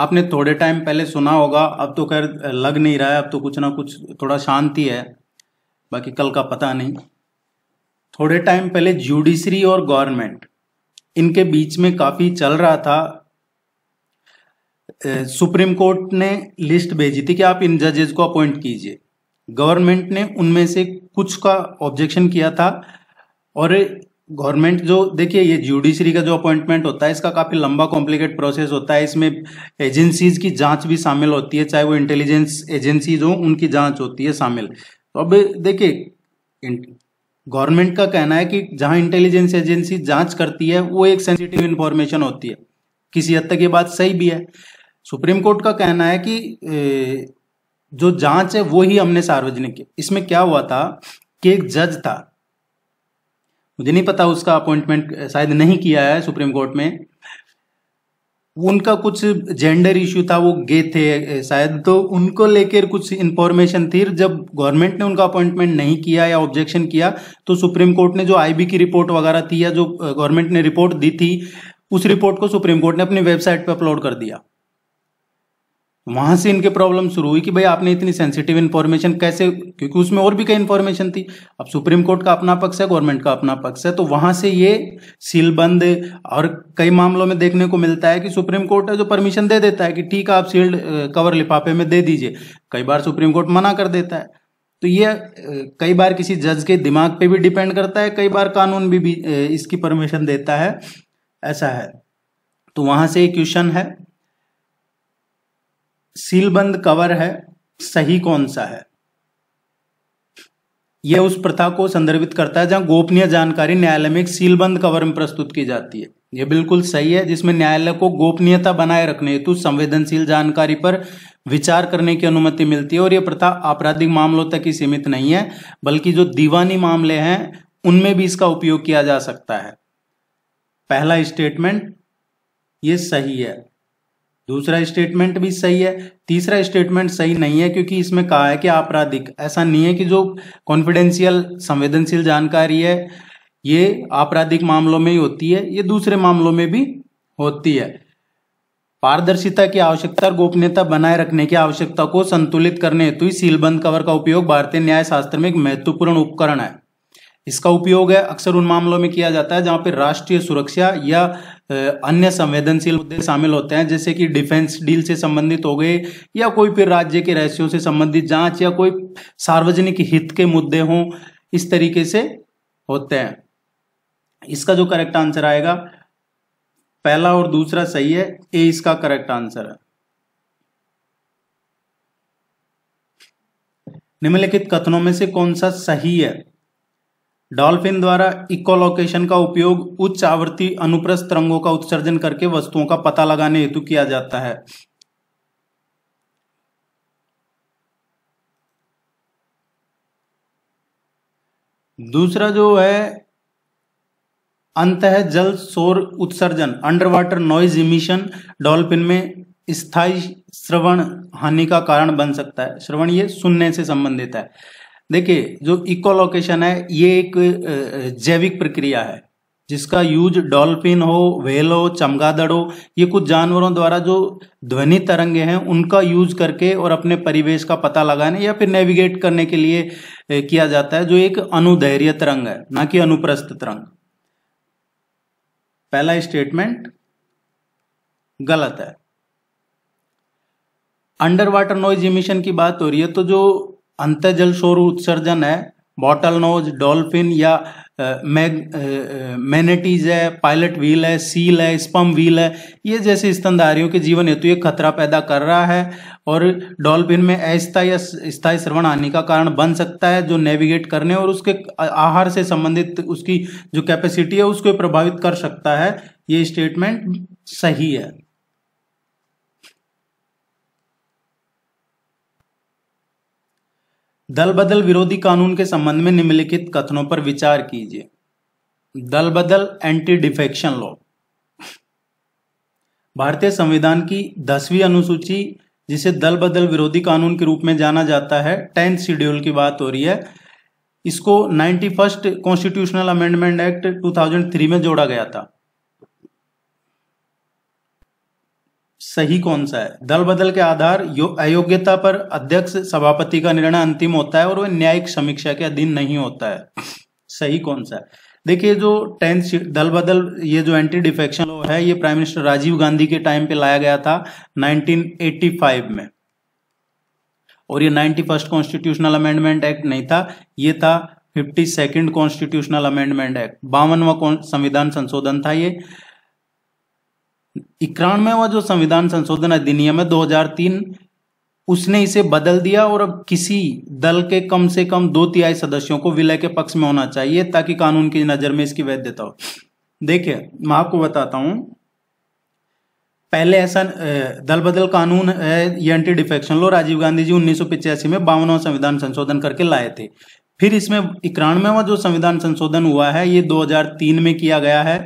आपने थोड़े टाइम पहले सुना होगा अब तो खैर लग नहीं रहा है अब तो कुछ ना कुछ थोड़ा शांति है बाकी कल का पता नहीं थोड़े टाइम पहले जुडिशरी और गवर्नमेंट इनके बीच में काफ़ी चल रहा था सुप्रीम कोर्ट ने लिस्ट भेजी थी कि आप इन जजेज को अपॉइंट कीजिए गवर्नमेंट ने उनमें से कुछ का ऑब्जेक्शन किया था और गवर्नमेंट जो देखिए ये जुडिशरी का जो अपॉइंटमेंट होता है इसका काफ़ी लंबा कॉम्प्लिकेट प्रोसेस होता है इसमें एजेंसीज की जांच भी शामिल होती है चाहे वो इंटेलिजेंस एजेंसीज हो उनकी जांच होती है शामिल तो अब देखिए गवर्नमेंट का कहना है कि जहां इंटेलिजेंस एजेंसी जांच करती है वो एक सेंसिटिव इंफॉर्मेशन होती है किसी हद तक ये बात सही भी है सुप्रीम कोर्ट का कहना है कि जो जांच है वो ही हमने सार्वजनिक की इसमें क्या हुआ था कि एक जज था मुझे नहीं पता उसका अपॉइंटमेंट शायद नहीं किया है सुप्रीम कोर्ट में उनका कुछ जेंडर इश्यू था वो गे थे शायद तो उनको लेकर कुछ इंफॉर्मेशन थी जब गवर्नमेंट ने उनका अपॉइंटमेंट नहीं किया या ऑब्जेक्शन किया तो सुप्रीम कोर्ट ने जो आईबी की रिपोर्ट वगैरह थी या जो गवर्नमेंट ने रिपोर्ट दी थी उस रिपोर्ट को सुप्रीम कोर्ट ने अपनी वेबसाइट पर अपलोड कर दिया वहां से इनके प्रॉब्लम शुरू हुई कि भाई आपने इतनी सेंसिटिव इन्फॉर्मेशन कैसे क्योंकि उसमें और भी कई इन्फॉर्मेशन थी अब सुप्रीम कोर्ट का अपना पक्ष है गवर्नमेंट का अपना पक्ष है तो वहां से ये सीलबंद और कई मामलों में देखने को मिलता है कि सुप्रीम कोर्ट है जो परमिशन दे देता है कि ठीक है आप सील्ड कवर लिफाफे में दे दीजिए कई बार सुप्रीम कोर्ट मना कर देता है तो ये कई बार किसी जज के दिमाग पे भी डिपेंड करता है कई बार कानून भी, भी इसकी परमिशन देता है ऐसा है तो वहां से क्वेश्चन है सीलबंद कवर है सही कौन सा है यह उस प्रथा को संदर्भित करता है जहां गोपनीय जानकारी न्यायालय में एक सीलबंद कवर में प्रस्तुत की जाती है यह बिल्कुल सही है जिसमें न्यायालय को गोपनीयता बनाए रखने हेतु संवेदनशील जानकारी पर विचार करने की अनुमति मिलती है और यह प्रथा आपराधिक मामलों तक ही सीमित नहीं है बल्कि जो दीवानी मामले हैं उनमें भी इसका उपयोग किया जा सकता है पहला स्टेटमेंट ये सही है दूसरा स्टेटमेंट भी सही है तीसरा स्टेटमेंट सही नहीं है क्योंकि इसमें कहा है कि आपराधिक ऐसा नहीं है कि जो कॉन्फिडेंशियल संवेदनशील जानकारी है ये आपराधिक मामलों में ही होती है ये दूसरे मामलों में भी होती है पारदर्शिता की आवश्यकता और गोपनीयता बनाए रखने की आवश्यकता को संतुलित करने हेतु सीलबंद कवर का उपयोग भारतीय न्याय शास्त्र में एक महत्वपूर्ण उपकरण है इसका उपयोग है अक्सर उन मामलों में किया जाता है जहां पर राष्ट्रीय सुरक्षा या अन्य संवेदनशील मुद्दे शामिल होते हैं जैसे कि डिफेंस डील से संबंधित हो गए या कोई फिर राज्य के रहस्यों से संबंधित जांच या कोई सार्वजनिक हित के मुद्दे हों इस तरीके से होते हैं इसका जो करेक्ट आंसर आएगा पहला और दूसरा सही है ए इसका करेक्ट आंसर है निम्नलिखित कथनों में से कौन सा सही है डॉल्फिन द्वारा इकोलोकेशन का उपयोग उच्च आवृत्ति अनुप्रस्थ तरंगों का उत्सर्जन करके वस्तुओं का पता लगाने हेतु किया जाता है दूसरा जो है अंत है जल शोर उत्सर्जन under water noise emission dolphin में स्थायी श्रवण हानि का कारण बन सकता है श्रवण ये सुनने से संबंधित है देखिए जो इकोलोकेशन है ये एक जैविक प्रक्रिया है जिसका यूज डॉल्फिन हो व्हेल हो चमगादड़ हो ये कुछ जानवरों द्वारा जो ध्वनि तरंगे हैं उनका यूज करके और अपने परिवेश का पता लगाने या फिर नेविगेट करने के लिए किया जाता है जो एक अनुधैर्य तरंग है ना कि अनुप्रस्थ तरंग पहला स्टेटमेंट गलत है अंडर वाटर नॉइज इमिशन की बात हो रही है तो जो जल शोर उत्सर्जन है बॉटल नोज डॉल्फिन या मैग मैनेटीज है पायलट व्हील है सील है स्पम व्हील है ये जैसे स्तनधारियों के जीवन हेतु ये खतरा पैदा कर रहा है और डॉल्फिन में अस्थाई या स्थायी श्रवण हानि का कारण बन सकता है जो नेविगेट करने और उसके आहार से संबंधित उसकी जो कैपेसिटी है उसको प्रभावित कर सकता है ये स्टेटमेंट सही है दल बदल विरोधी कानून के संबंध में निम्नलिखित कथनों पर विचार कीजिए दल बदल एंटी डिफेक्शन लॉ भारतीय संविधान की दसवीं अनुसूची जिसे दल बदल विरोधी कानून के रूप में जाना जाता है टेंथ शेड्यूल की बात हो रही है इसको ninety first constitutional amendment act 2003 में जोड़ा गया था सही कौन सा है दल बदल के आधार अयोग्यता पर अध्यक्ष सभापति का निर्णय अंतिम होता है और वह न्यायिक समीक्षा के अधीन नहीं होता है सही कौन सा है देखिए जो टेंथ दल बदल ये जो एंटी डिफेक्शन लॉ है ये प्राइम मिनिस्टर राजीव गांधी के टाइम पे लाया गया था 1985 में और ये ninety first constitutional amendment act नहीं था ये था fifty second constitutional amendment act बावनवा संविधान संशोधन था ये इक्यानवे जो संविधान संशोधन अधिनियम है 2003 उसने इसे बदल दिया और अब किसी दल के कम से कम दो तिहाई सदस्यों को विलय के पक्ष में होना चाहिए ताकि कानून की नजर में इसकी वैधता हो देखिए मैं आपको बताता हूं पहले ऐसा दल बदल कानून है ये anti defection law Rajiv Gandhi ji उन्नीस में बावनवा संविधान संशोधन करके लाए थे फिर इसमें इक्यानवे जो संविधान संशोधन हुआ है ये 2003 में किया गया है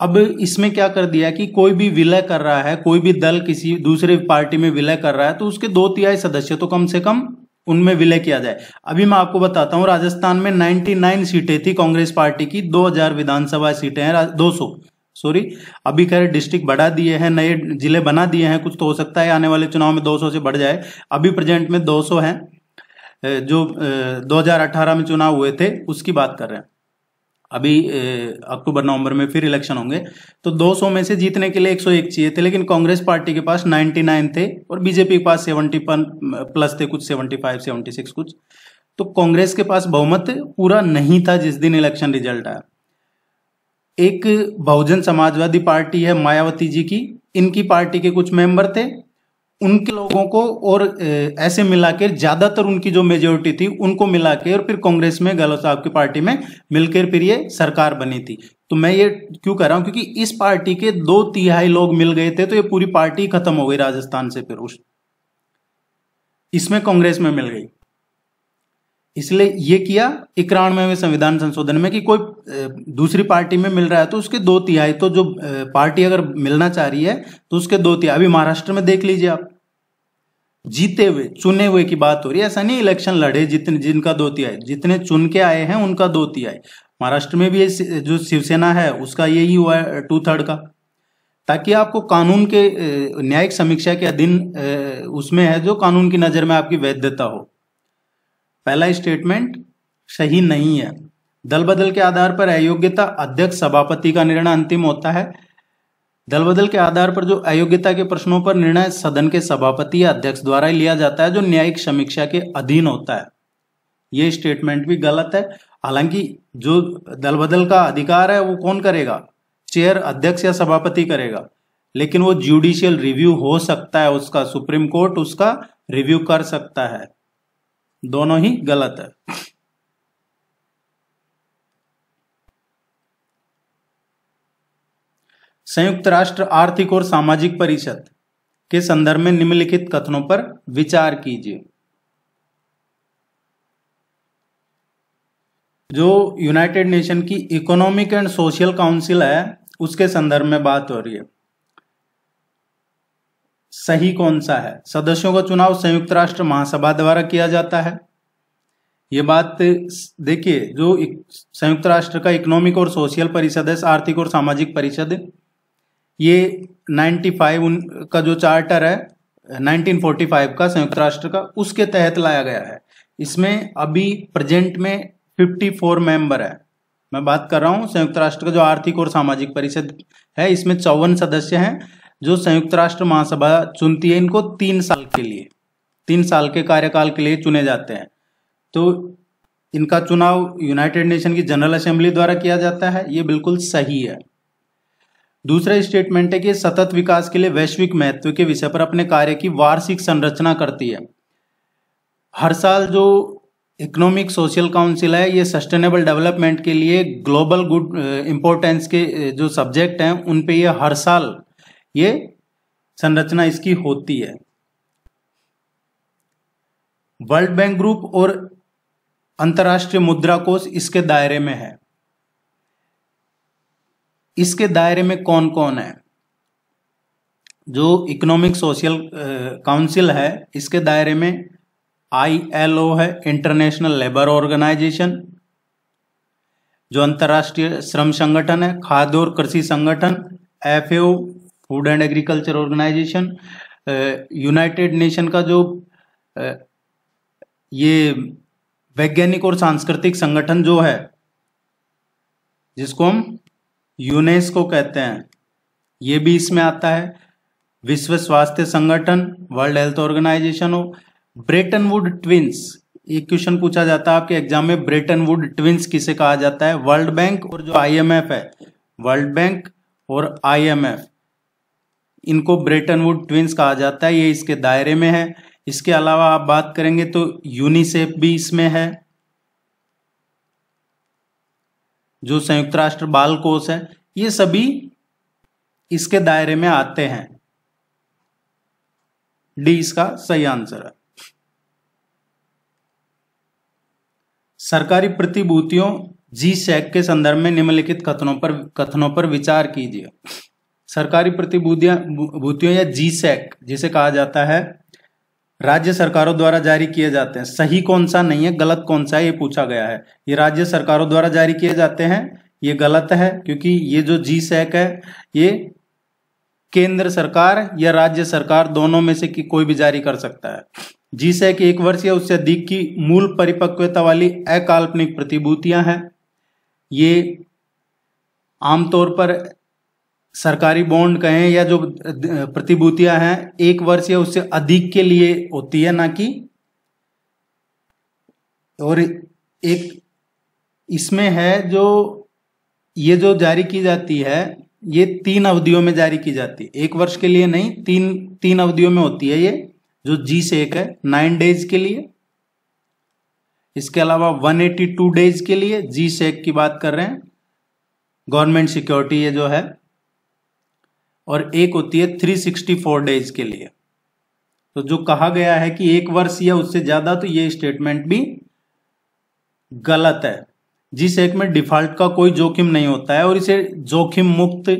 अब इसमें क्या कर दिया कि कोई भी विलय कर रहा है कोई भी दल किसी दूसरे पार्टी में विलय कर रहा है तो उसके दो तिहाई सदस्य तो कम से कम उनमें विलय किया जाए अभी मैं आपको बताता हूं राजस्थान में 99 सीटें थी कांग्रेस पार्टी की 2000 विधानसभा सीटें हैं 200 सॉरी अभी खैर डिस्ट्रिक्ट बढ़ा दिए हैं नए जिले बना दिए हैं कुछ तो हो सकता है आने वाले चुनाव में 200 से बढ़ जाए अभी प्रेजेंट में 200 हैं जो 2018 में चुनाव हुए थे उसकी बात कर रहे हैं अभी अक्टूबर नवंबर में फिर इलेक्शन होंगे तो 200 में से जीतने के लिए 101 चाहिए थे लेकिन कांग्रेस पार्टी के पास 99 थे और बीजेपी के पास 70 प्लस थे कुछ 75 76 कुछ तो कांग्रेस के पास बहुमत पूरा नहीं था जिस दिन इलेक्शन रिजल्ट आया एक बहुजन समाजवादी पार्टी है मायावती जी की इनकी पार्टी के कुछ मेंबर थे उनके लोगों को और ऐसे मिलाकर ज्यादातर उनकी जो मेजोरिटी थी उनको मिला के और फिर कांग्रेस में गहलोत साहब की पार्टी में मिलकर फिर ये सरकार बनी थी तो मैं ये क्यों कह रहा हूं क्योंकि इस पार्टी के दो तिहाई लोग मिल गए थे तो ये पूरी पार्टी खत्म हो गई राजस्थान से फिर उस इसमें कांग्रेस में मिल गई इसलिए ये किया इक्यानवे संविधान संशोधन में कि कोई दूसरी पार्टी में मिल रहा है तो उसके दो तिहाई तो जो पार्टी अगर मिलना चाह रही है तो उसके दो तिहाई अभी महाराष्ट्र में देख लीजिए आप जीते हुए चुने हुए की बात हो रही है ऐसा नहीं इलेक्शन लड़े जितने जिनका दो तिहाई जितने चुन के आए हैं उनका दो तिहाई महाराष्ट्र में भी जो शिवसेना है उसका यही हुआ है टू थर्ड का ताकि आपको कानून के न्यायिक समीक्षा के अधीन उसमें है जो कानून की नज़र में आपकी वैधता हो पहला स्टेटमेंट सही नहीं है दल बदल के आधार पर अयोग्यता अध्यक्ष सभापति का निर्णय अंतिम होता है दल बदल के आधार पर जो अयोग्यता के प्रश्नों पर निर्णय सदन के सभापति या अध्यक्ष द्वारा ही लिया जाता है जो न्यायिक समीक्षा के अधीन होता है ये स्टेटमेंट भी गलत है हालांकि जो दल बदल का अधिकार है वो कौन करेगा चेयर अध्यक्ष या सभापति करेगा लेकिन वो ज्यूडिशियल रिव्यू हो सकता है उसका सुप्रीम कोर्ट उसका रिव्यू कर सकता है दोनों ही गलत है संयुक्त राष्ट्र आर्थिक और सामाजिक परिषद के संदर्भ में निम्नलिखित कथनों पर विचार कीजिए जो यूनाइटेड नेशन की इकोनॉमिक एंड सोशल काउंसिल है उसके संदर्भ में बात हो रही है सही कौन सा है सदस्यों का चुनाव संयुक्त राष्ट्र महासभा द्वारा किया जाता है ये बात देखिए जो संयुक्त राष्ट्र का इकोनॉमिक और सोशल परिषद है आर्थिक और सामाजिक परिषद ये 95 का जो चार्टर है 1945 का संयुक्त राष्ट्र का उसके तहत लाया गया है इसमें अभी प्रेजेंट में 54 मेंबर है मैं बात कर रहा हूँ संयुक्त राष्ट्र का जो आर्थिक और सामाजिक परिषद है इसमें चौवन सदस्य हैं जो संयुक्त राष्ट्र महासभा चुनती है इनको तीन साल के लिए तीन साल के कार्यकाल के लिए चुने जाते हैं तो इनका चुनाव यूनाइटेड नेशन की जनरल असेंबली द्वारा किया जाता है ये बिल्कुल सही है दूसरा स्टेटमेंट है कि सतत विकास के लिए वैश्विक महत्व के विषय पर अपने कार्य की वार्षिक संरचना करती है हर साल जो इकोनॉमिक सोशल काउंसिल है ये सस्टेनेबल डेवलपमेंट के लिए ग्लोबल गुड इम्पोर्टेंस के uh, जो सब्जेक्ट हैं उन पे ये हर साल ये संरचना इसकी होती है वर्ल्ड बैंक ग्रुप और अंतर्राष्ट्रीय मुद्रा कोष इसके दायरे में है इसके दायरे में कौन कौन है जो इकोनॉमिक सोशल काउंसिल है इसके दायरे में आईएलओ है इंटरनेशनल लेबर ऑर्गेनाइजेशन जो अंतर्राष्ट्रीय श्रम संगठन है खाद्य और कृषि संगठन FAO food and agriculture organisation United Nation का जो uh, ये वैज्ञानिक और सांस्कृतिक संगठन जो है जिसको हम यूनेस्को कहते हैं ये भी इसमें आता है विश्व स्वास्थ्य संगठन वर्ल्ड हेल्थ ऑर्गेनाइजेशन हो ब्रेटन वुड ट्विंस एक क्वेश्चन पूछा जाता है आपके एग्जाम में ब्रेटन वुड ट्विंस किसे कहा जाता है वर्ल्ड बैंक और जो आईएमएफ है वर्ल्ड बैंक और आईएमएफ इनको ब्रेटनवुड ट्विंस कहा जाता है ये इसके दायरे में है इसके अलावा आप बात करेंगे तो यूनिसेफ भी इसमें है जो संयुक्त राष्ट्र बाल कोष है ये सभी इसके दायरे में आते हैं डी इसका सही आंसर है सरकारी प्रतिभूतियों जी सैक के संदर्भ में निम्नलिखित कथनों पर कथनों पर विचार कीजिए सरकारी प्रतिभूतियां भूतियों या जी सैक जिसे कहा जाता है राज्य सरकारों द्वारा जारी किए जाते हैं सही कौन सा नहीं है गलत कौन सा है ये पूछा गया है ये राज्य सरकारों द्वारा जारी किए जाते हैं ये गलत है क्योंकि ये जो जी सैक है ये केंद्र सरकार या राज्य सरकार दोनों में से कोई भी जारी कर सकता है जी सैक एक वर्ष या उससे अधिक की मूल परिपक्वता वाली अकाल्पनिक प्रतिभूतियां हैं ये आमतौर पर सरकारी बॉन्ड कहें या जो प्रतिभूतियां हैं एक वर्ष या उससे अधिक के लिए होती है ना कि और एक इसमें है जो ये जो जारी की जाती है ये तीन अवधियों में जारी की जाती है एक वर्ष के लिए नहीं तीन तीन अवधियों में होती है ये जो जी से एक है नाइन डेज के लिए इसके अलावा 182 डेज के लिए जी सेक की बात कर रहे हैं गवर्नमेंट सिक्योरिटी ये जो है और एक होती है 364 डेज के लिए तो जो कहा गया है कि एक वर्ष या उससे ज्यादा तो ये स्टेटमेंट भी गलत है जिस एक में डिफॉल्ट का कोई जोखिम नहीं होता है और इसे जोखिम मुक्त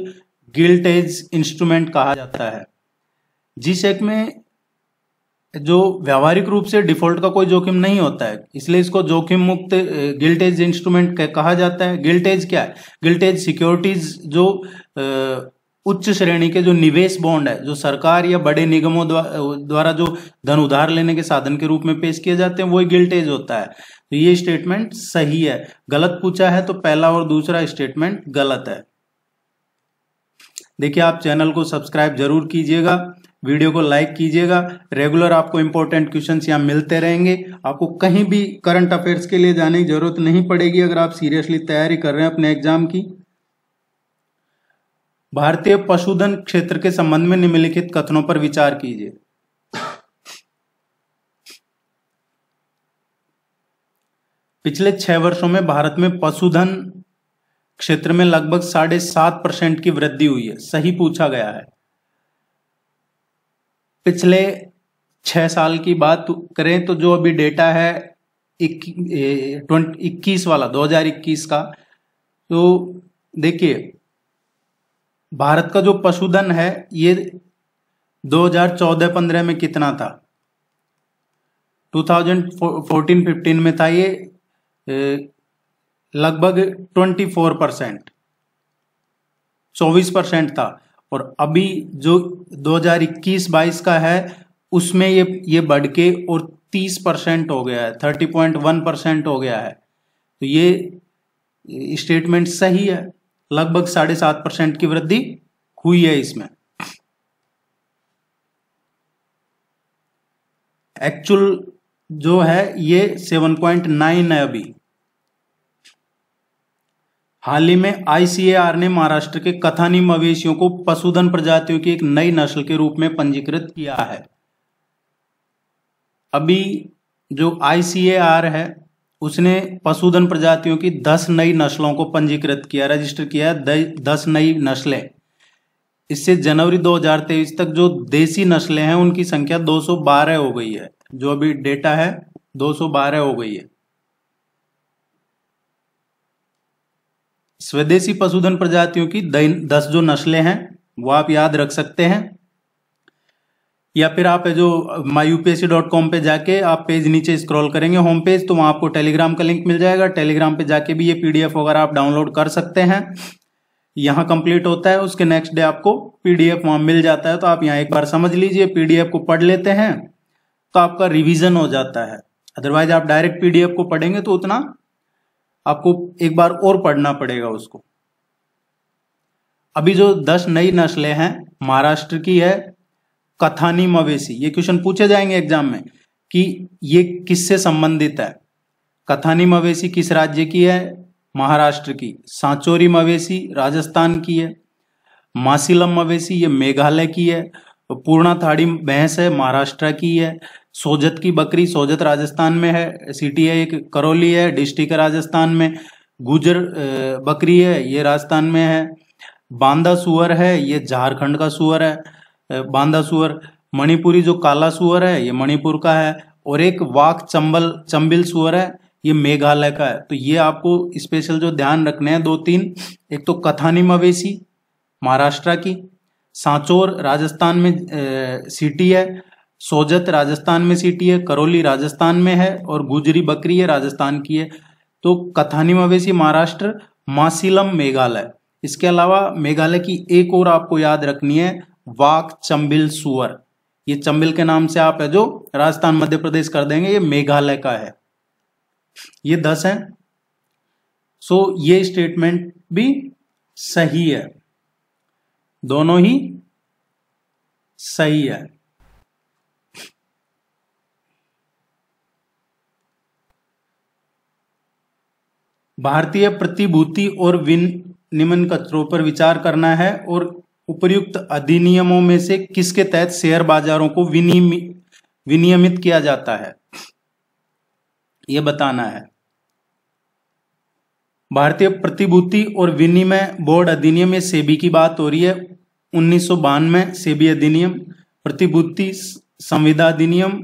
गिल्ट एज इंस्ट्रूमेंट कहा जाता है जिस एक में जो व्यावहारिक रूप से डिफॉल्ट का कोई जोखिम नहीं होता है इसलिए इसको जोखिम मुक्त गिल्ट एज इंस्ट्रूमेंट कहा जाता है गिल्ट एज क्या है गिल्ट एज सिक्योरिटीज जो उच्च श्रेणी के जो निवेश बॉन्ड है जो सरकार या बड़े निगमों द्वारा जो धन उधार लेने के साधन के रूप में पेश किए जाते हैं वही गिल्टेज होता है तो ये स्टेटमेंट सही है गलत पूछा है तो पहला और दूसरा स्टेटमेंट गलत है देखिए आप चैनल को सब्सक्राइब जरूर कीजिएगा वीडियो को लाइक कीजिएगा रेगुलर आपको इंपॉर्टेंट क्वेश्चन यहाँ मिलते रहेंगे आपको कहीं भी करंट अफेयर्स के लिए जाने की जरूरत नहीं पड़ेगी अगर आप सीरियसली तैयारी कर रहे हैं अपने एग्जाम की भारतीय पशुधन क्षेत्र के संबंध में निम्नलिखित कथनों पर विचार कीजिए पिछले छह वर्षों में भारत में पशुधन क्षेत्र में लगभग साढ़े सात परसेंट की वृद्धि हुई है सही पूछा गया है पिछले छह साल की बात करें तो जो अभी डेटा है इक्कीस वाला 2021 का तो देखिए भारत का जो पशुधन है ये 2014-15 में कितना था 2014-15 में था ये लगभग 24 परसेंट चौबीस परसेंट था और अभी जो 2021-22 का है उसमें ये ये बढ़ के और 30 परसेंट हो गया है 30.1 परसेंट हो गया है तो ये स्टेटमेंट सही है लगभग साढ़े सात परसेंट की वृद्धि हुई है इसमें एक्चुअल जो है ये सेवन पॉइंट नाइन है अभी हाल ही में आईसीएआर ने महाराष्ट्र के कथानी मवेशियों को पशुधन प्रजातियों की एक नई नस्ल के रूप में पंजीकृत किया है अभी जो आईसीएआर है उसने पशुधन प्रजातियों की दस नई नस्लों को पंजीकृत किया रजिस्टर किया दस नई नस्लें इससे जनवरी 2023 तक जो देसी नस्लें हैं उनकी संख्या 212 हो गई है जो अभी डेटा है 212 हो गई है स्वदेशी पशुधन प्रजातियों की दस जो नस्लें हैं वो आप याद रख सकते हैं या फिर आप जो माई पे जाके आप पेज नीचे स्क्रॉल करेंगे होम पेज तो वहाँ आपको टेलीग्राम का लिंक मिल जाएगा टेलीग्राम पे जाके भी ये पीडीएफ वगैरह आप डाउनलोड कर सकते हैं यहाँ कंप्लीट होता है उसके नेक्स्ट डे आपको पीडीएफ वहाँ मिल जाता है तो आप यहाँ एक बार समझ लीजिए पीडीएफ को पढ़ लेते हैं तो आपका रिविजन हो जाता है अदरवाइज आप डायरेक्ट पीडीएफ को पढ़ेंगे तो उतना आपको एक बार और पढ़ना पड़ेगा उसको अभी जो दस नई नस्लें हैं महाराष्ट्र की है कथानी मवेशी ये क्वेश्चन पूछे जाएंगे एग्जाम में कि ये किससे संबंधित है कथानी मवेशी किस राज्य की है महाराष्ट्र की सांचोरी मवेशी राजस्थान की है मासिलम मवेशी ये मेघालय की है पूर्णा थाड़ी भैंस है महाराष्ट्र की है सोजत की बकरी सोजत राजस्थान में है सिटी है एक करौली है डिस्ट्रिक्ट राजस्थान में गुजर बकरी है ये राजस्थान में है बांदा सुअर है ये झारखंड का सुअर है बांदा सुअर मणिपुरी जो काला सुअर है ये मणिपुर का है और एक वाक चंबल चंबिल सुअर है ये मेघालय का है तो ये आपको स्पेशल जो ध्यान रखने हैं दो तीन एक तो कथानी मवेशी महाराष्ट्र की सांचोर राजस्थान में ए, सिटी है सोजत राजस्थान में सिटी है करौली राजस्थान में है और गुजरी बकरी है राजस्थान की है तो कथानी मवेशी महाराष्ट्र मासिलम मेघालय इसके अलावा मेघालय की एक और आपको याद रखनी है वाक चंबिल सुअर ये चंबिल के नाम से आप है जो राजस्थान मध्य प्रदेश कर देंगे ये मेघालय का है ये दस है सो so, ये स्टेटमेंट भी सही है दोनों ही सही है भारतीय प्रतिभूति और विनिमन कत्रों पर विचार करना है और उपयुक्त अधिनियमों में से किसके तहत शेयर बाजारों को विनियमित किया जाता है यह बताना है भारतीय प्रतिभूति और विनिमय बोर्ड अधिनियम में सेबी की बात हो रही है उन्नीस सौ बानवे सेबी अधिनियम प्रतिभूति संविदा अधिनियम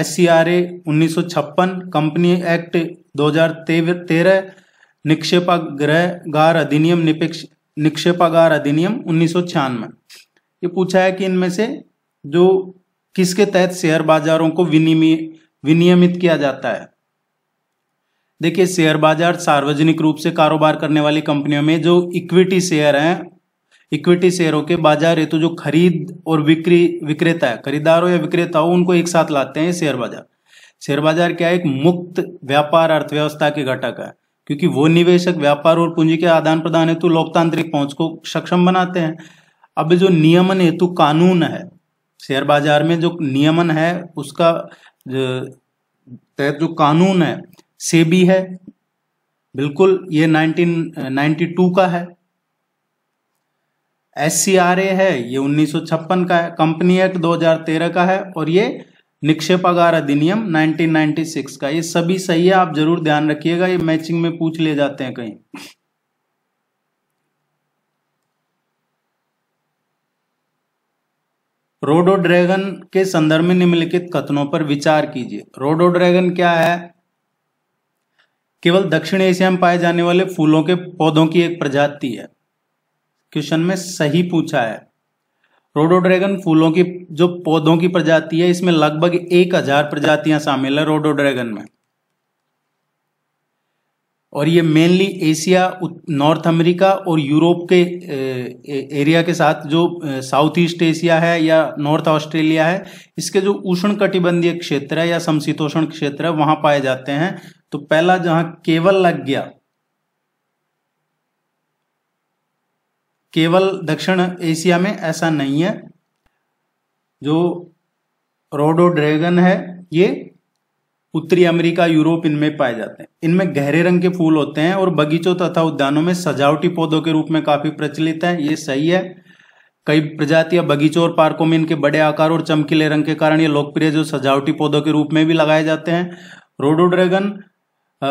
एस सी आर ए उन्नीस सौ छप्पन कंपनी एक्ट दो हजार तेरह गार अधिनियम निपेक्ष निक्षेपागार अधिनियम उन्नीस ये पूछा है कि इनमें से जो किसके तहत शेयर बाजारों को विनियमित किया जाता है देखिए शेयर बाजार सार्वजनिक रूप से कारोबार करने वाली कंपनियों में जो इक्विटी शेयर हैं इक्विटी शेयरों के बाजार हेतु जो खरीद और बिक्री विक्रेता है खरीदारों या विक्रेता हो उनको एक साथ लाते हैं शेयर बाजार शेयर बाजार क्या है एक मुक्त व्यापार अर्थव्यवस्था के घटक है क्योंकि वो निवेशक व्यापार और पूंजी के आदान प्रदान हेतु लोकतांत्रिक पहुंच को सक्षम बनाते हैं अब जो नियमन हेतु कानून है शेयर बाजार में जो नियमन है उसका तहत जो कानून है से भी है बिल्कुल ये 1992 का है एस है ये उन्नीस का है कंपनी एक्ट 2013 का है और ये निक्षेपागार अधिनियम 1996 का ये सभी सही है आप जरूर ध्यान रखिएगा ये मैचिंग में पूछ ले जाते हैं कहीं रोडो ड्रैगन के संदर्भ में निम्नलिखित कथनों पर विचार कीजिए रोडो ड्रैगन क्या है केवल दक्षिण एशिया में पाए जाने वाले फूलों के पौधों की एक प्रजाति है क्वेश्चन में सही पूछा है रोडोड्रैगन फूलों की जो पौधों की प्रजाति है इसमें लगभग एक हजार प्रजातियां शामिल है रोडोड्रैगन में और ये मेनली एशिया नॉर्थ अमेरिका और यूरोप के एरिया के साथ जो साउथ ईस्ट एशिया है या नॉर्थ ऑस्ट्रेलिया है इसके जो उष्ण कटिबंधीय क्षेत्र है या समशीतोषण क्षेत्र है वहां पाए जाते हैं तो पहला जहां केवल लग गया केवल दक्षिण एशिया में ऐसा नहीं है जो रोडो ड्रैगन है ये उत्तरी अमेरिका यूरोप इनमें पाए जाते हैं इनमें गहरे रंग के फूल होते हैं और बगीचों तथा उद्यानों में सजावटी पौधों के रूप में काफी प्रचलित है ये सही है कई प्रजातियां बगीचों और पार्कों में इनके बड़े आकार और चमकीले रंग के कारण ये लोकप्रिय जो सजावटी पौधों के रूप में भी लगाए जाते हैं रोडोड्रैगन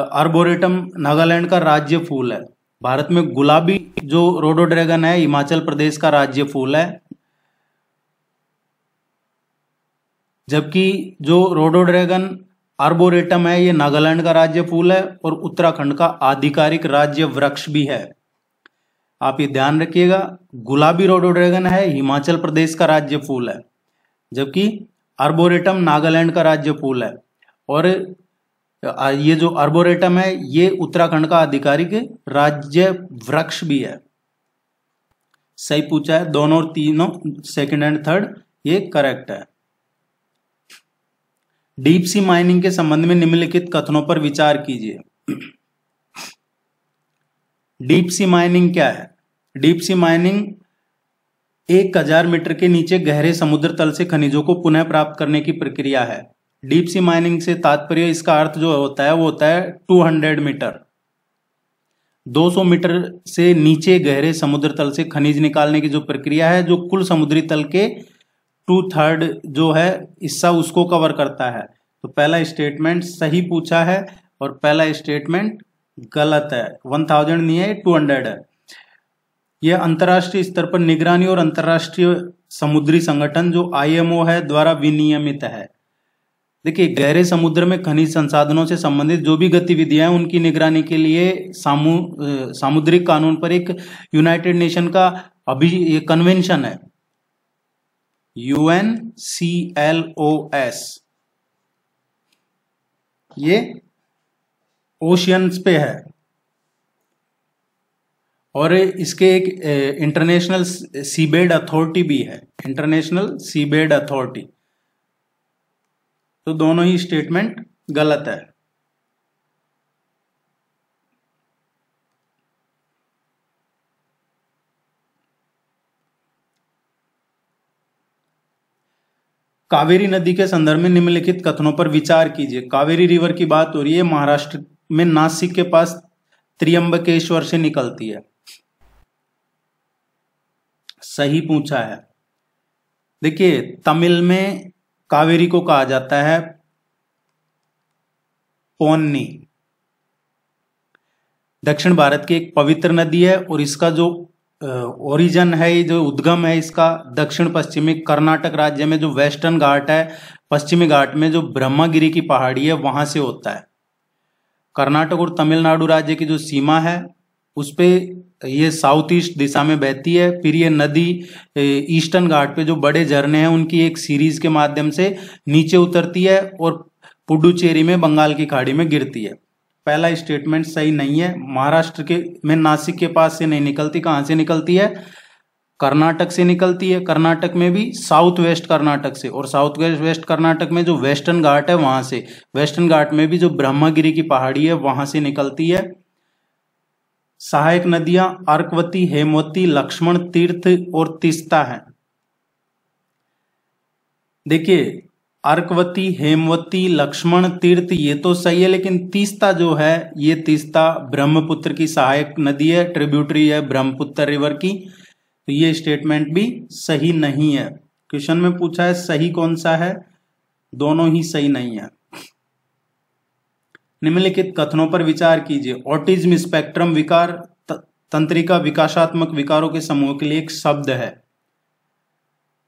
अर्बोरेटम नागालैंड का राज्य फूल है भारत में गुलाबी जो रोडोड्रैगन है हिमाचल प्रदेश का राज्य फूल है जबकि जो रोडोड्रैगन आर्बोरेटम है ये नागालैंड का राज्य फूल है और उत्तराखंड का आधिकारिक राज्य वृक्ष भी है आप ये ध्यान रखिएगा गुलाबी रोडोड्रैगन है हिमाचल प्रदेश का राज्य फूल है जबकि आर्बोरेटम नागालैंड का राज्य फूल है और ये जो अर्बोरेटम है ये उत्तराखंड का आधिकारिक राज्य वृक्ष भी है सही पूछा है दोनों और तीनों सेकंड एंड थर्ड ये करेक्ट है डीप सी माइनिंग के संबंध में निम्नलिखित कथनों पर विचार कीजिए डीप सी माइनिंग क्या है डीप सी माइनिंग एक हजार मीटर के नीचे गहरे समुद्र तल से खनिजों को पुनः प्राप्त करने की प्रक्रिया है डीप सी माइनिंग से तात्पर्य इसका अर्थ जो होता है वो होता है 200 मीटर 200 मीटर से नीचे गहरे समुद्र तल से खनिज निकालने की जो प्रक्रिया है जो कुल समुद्री तल के टू थर्ड जो है हिस्सा उसको कवर करता है तो पहला स्टेटमेंट सही पूछा है और पहला स्टेटमेंट गलत है वन थाउजेंड नहीं है टू हंड्रेड है यह अंतर्राष्ट्रीय स्तर पर निगरानी और अंतर्राष्ट्रीय समुद्री संगठन जो आईएमओ है द्वारा विनियमित है देखिए गहरे समुद्र में खनिज संसाधनों से संबंधित जो भी गतिविधियां उनकी निगरानी के लिए सामु सामुद्रिक कानून पर एक यूनाइटेड नेशन का अभी ये कन्वेंशन है UN C L O S ये ओशियंस पे है और इसके एक इंटरनेशनल सीबेड अथॉरिटी भी है इंटरनेशनल सीबेड अथॉरिटी तो दोनों ही स्टेटमेंट गलत है कावेरी नदी के संदर्भ में निम्नलिखित कथनों पर विचार कीजिए कावेरी रिवर की बात हो रही है महाराष्ट्र में नासिक के पास त्रियम्बकेश्वर से निकलती है सही पूछा है देखिए तमिल में कावेरी को कहा जाता है पोन्नी दक्षिण भारत की एक पवित्र नदी है और इसका जो ओरिजन है जो उद्गम है इसका दक्षिण पश्चिमी कर्नाटक राज्य में जो वेस्टर्न घाट है पश्चिमी घाट में जो ब्रह्मागिरी की पहाड़ी है वहां से होता है कर्नाटक और तमिलनाडु राज्य की जो सीमा है उस पर ये साउथ ईस्ट दिशा में बहती है फिर ये नदी ईस्टर्न घाट पे जो बड़े झरने हैं उनकी एक सीरीज के माध्यम से नीचे उतरती है और पुडुचेरी में बंगाल की खाड़ी में गिरती है पहला स्टेटमेंट सही नहीं है महाराष्ट्र के में नासिक के पास से नहीं निकलती कहाँ से निकलती है कर्नाटक से निकलती है कर्नाटक में भी साउथ वेस्ट कर्नाटक से और साउथ वेस्ट कर्नाटक में जो वेस्टर्न घाट है वहाँ से वेस्टर्न घाट में भी जो ब्रह्मागिरी की पहाड़ी है वहाँ से निकलती है सहायक नदियां अर्कवती हेमवती लक्ष्मण तीर्थ और तीस्ता हैं देखिए अर्कवती हेमवती लक्ष्मण तीर्थ ये तो सही है लेकिन तीस्ता जो है ये तीस्ता ब्रह्मपुत्र की सहायक नदी है ट्रिब्यूटरी है ब्रह्मपुत्र रिवर की तो ये स्टेटमेंट भी सही नहीं है क्वेश्चन में पूछा है सही कौन सा है दोनों ही सही नहीं है निम्नलिखित कथनों पर विचार कीजिए ऑटिज्म स्पेक्ट्रम विकार तंत्रिका विकासात्मक विकारों के समूह के लिए एक शब्द है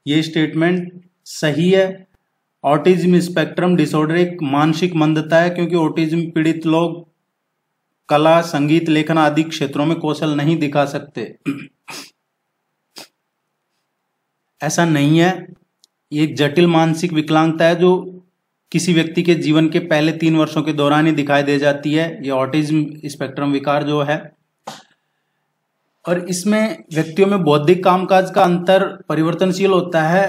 ये स्टेटमेंट सही है ऑटिज्म स्पेक्ट्रम डिसऑर्डर एक मानसिक मंदता है क्योंकि ऑटिज्म पीड़ित लोग कला संगीत लेखन आदि क्षेत्रों में कौशल नहीं दिखा सकते ऐसा नहीं है ये एक जटिल मानसिक विकलांगता है जो किसी व्यक्ति के जीवन के पहले तीन वर्षों के दौरान ही दिखाई दे जाती है ये ऑटिज्म स्पेक्ट्रम विकार जो है और इसमें व्यक्तियों में बौद्धिक कामकाज का अंतर परिवर्तनशील होता है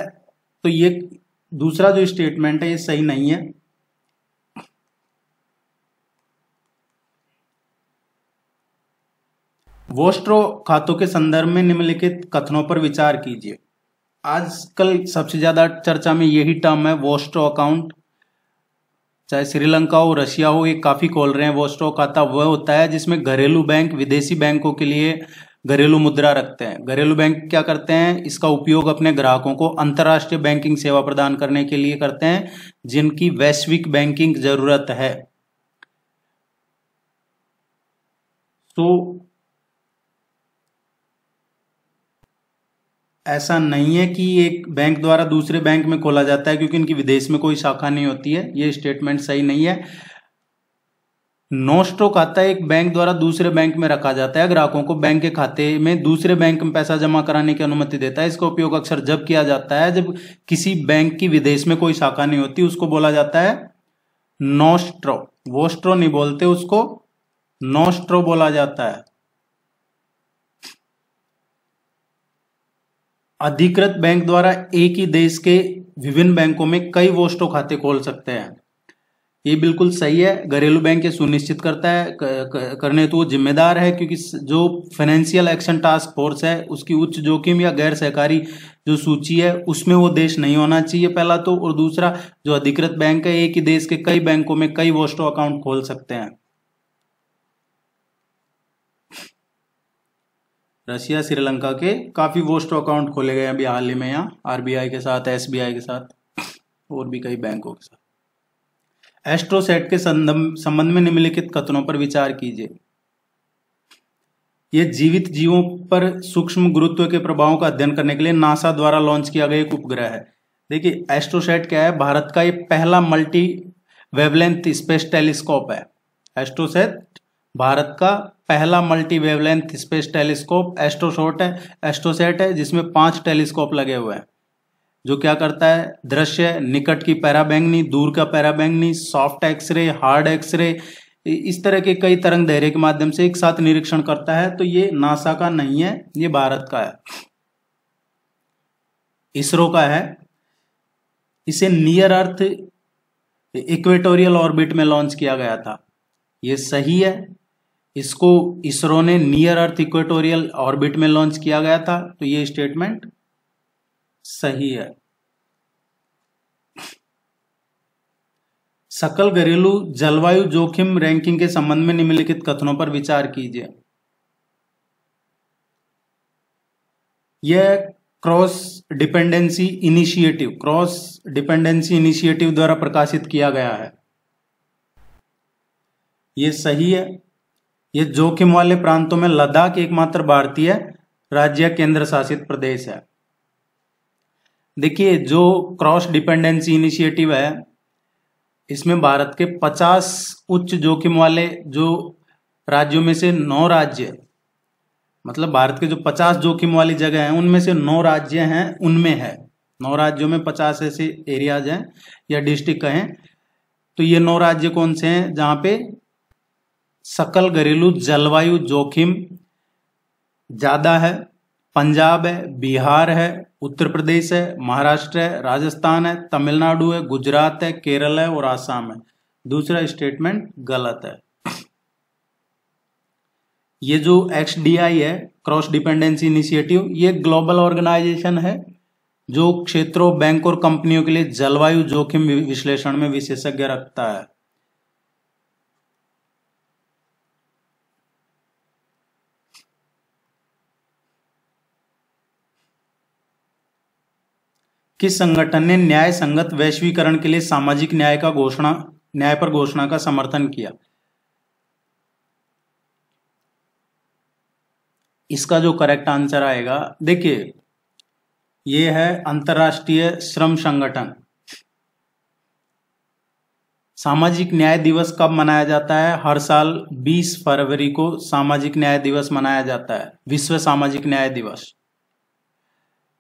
तो ये दूसरा जो स्टेटमेंट है ये सही नहीं है वोस्ट्रो खातों के संदर्भ में निम्नलिखित कथनों पर विचार कीजिए आजकल सबसे ज्यादा चर्चा में यही टर्म है वोस्ट्रो अकाउंट चाहे श्रीलंका हो रशिया हो ये काफ़ी खोल रहे हैं वो स्टॉक आता वह होता है जिसमें घरेलू बैंक विदेशी बैंकों के लिए घरेलू मुद्रा रखते हैं घरेलू बैंक क्या करते हैं इसका उपयोग अपने ग्राहकों को अंतर्राष्ट्रीय बैंकिंग सेवा प्रदान करने के लिए करते हैं जिनकी वैश्विक बैंकिंग जरूरत है तो ऐसा नहीं है कि एक बैंक द्वारा दूसरे बैंक में खोला जाता है क्योंकि इनकी विदेश में कोई शाखा नहीं होती है ये स्टेटमेंट सही नहीं है नोस्ट्रो खाता एक बैंक द्वारा दूसरे बैंक में रखा जाता है ग्राहकों को बैंक के खाते में दूसरे बैंक में पैसा जमा कराने की अनुमति देता है इसका उपयोग अक्सर जब किया जाता है जब किसी बैंक की विदेश में कोई शाखा नहीं होती उसको बोला जाता है नोस्ट्रो वोस्ट्रो नहीं बोलते उसको नोस्ट्रो बोला जाता है अधिकृत बैंक द्वारा एक ही देश के विभिन्न बैंकों में कई वोस्टो खाते खोल सकते हैं ये बिल्कुल सही है घरेलू बैंक ये सुनिश्चित करता है करने तो जिम्मेदार है क्योंकि जो फाइनेंशियल एक्शन टास्क फोर्स है उसकी उच्च जोखिम या गैर सहकारी जो सूची है उसमें वो देश नहीं होना चाहिए पहला तो और दूसरा जो अधिकृत बैंक है एक ही देश के कई बैंकों में कई वोस्टो अकाउंट खोल सकते हैं रशिया श्रीलंका के काफ़ी वो स्टॉक अकाउंट खोले गए अभी हाल ही में यहाँ आरबीआई के साथ एस के साथ और भी कई बैंकों के साथ एस्ट्रोसेट के संबंध में निम्नलिखित कथनों पर विचार कीजिए यह जीवित जीवों पर सूक्ष्म गुरुत्व के प्रभावों का अध्ययन करने के लिए नासा द्वारा लॉन्च किया गया एक उपग्रह है देखिए एस्ट्रोसेट क्या है भारत का ये पहला मल्टी वेवलेंथ स्पेस टेलीस्कोप है एस्ट्रोसेट भारत का पहला multi wavelength space telescope AstroSat है एस्ट्रोसेट है जिसमें पांच टेलीस्कोप लगे हुए हैं जो क्या करता है दृश्य निकट की पैराबैंगनी दूर का पैराबैंगनी सॉफ्ट एक्सरे हार्ड एक्सरे इस तरह के कई तरंग धैर्य के माध्यम से एक साथ निरीक्षण करता है तो ये नासा का नहीं है ये भारत का है इसरो का है इसे नियर अर्थ इक्वेटोरियल ऑर्बिट में लॉन्च किया गया था ये सही है इसको इसरो ने नियर अर्थ इक्वेटोरियल ऑर्बिट में लॉन्च किया गया था तो ये स्टेटमेंट सही है सकल घरेलू जलवायु जोखिम रैंकिंग के संबंध में निम्नलिखित कथनों पर विचार कीजिए यह cross dependency initiative cross dependency initiative द्वारा प्रकाशित किया गया है यह सही है ये जोखिम वाले प्रांतों में लद्दाख एकमात्र भारतीय राज्य केंद्र शासित प्रदेश है देखिए जो क्रॉस डिपेंडेंसी इनिशिएटिव है इसमें भारत के 50 उच्च जोखिम वाले जो राज्यों में से नौ राज्य मतलब भारत के जो 50 जोखिम वाली जगह हैं उनमें से नौ राज्य हैं उनमें है नौ राज्यों में 50 ऐसे एरियाज हैं या डिस्ट्रिक्ट कहें तो ये नौ राज्य कौन से हैं जहाँ पे सकल घरेलू जलवायु जोखिम ज़्यादा है पंजाब है बिहार है उत्तर प्रदेश है महाराष्ट्र है राजस्थान है तमिलनाडु है गुजरात है केरल है और आसाम है दूसरा स्टेटमेंट गलत है ये जो एक्स है क्रॉस डिपेंडेंसी इनिशिएटिव ये ग्लोबल ऑर्गेनाइजेशन है जो क्षेत्रों बैंक और कंपनियों के लिए जलवायु जोखिम विश्लेषण में विशेषज्ञ रखता है किस संगठन ने न्याय संगत वैश्वीकरण के लिए सामाजिक न्याय का घोषणा न्याय पर घोषणा का समर्थन किया इसका जो करेक्ट आंसर आएगा देखिए ये है अंतर्राष्ट्रीय श्रम संगठन सामाजिक न्याय दिवस कब मनाया जाता है हर साल 20 फरवरी को सामाजिक न्याय दिवस मनाया जाता है विश्व सामाजिक न्याय दिवस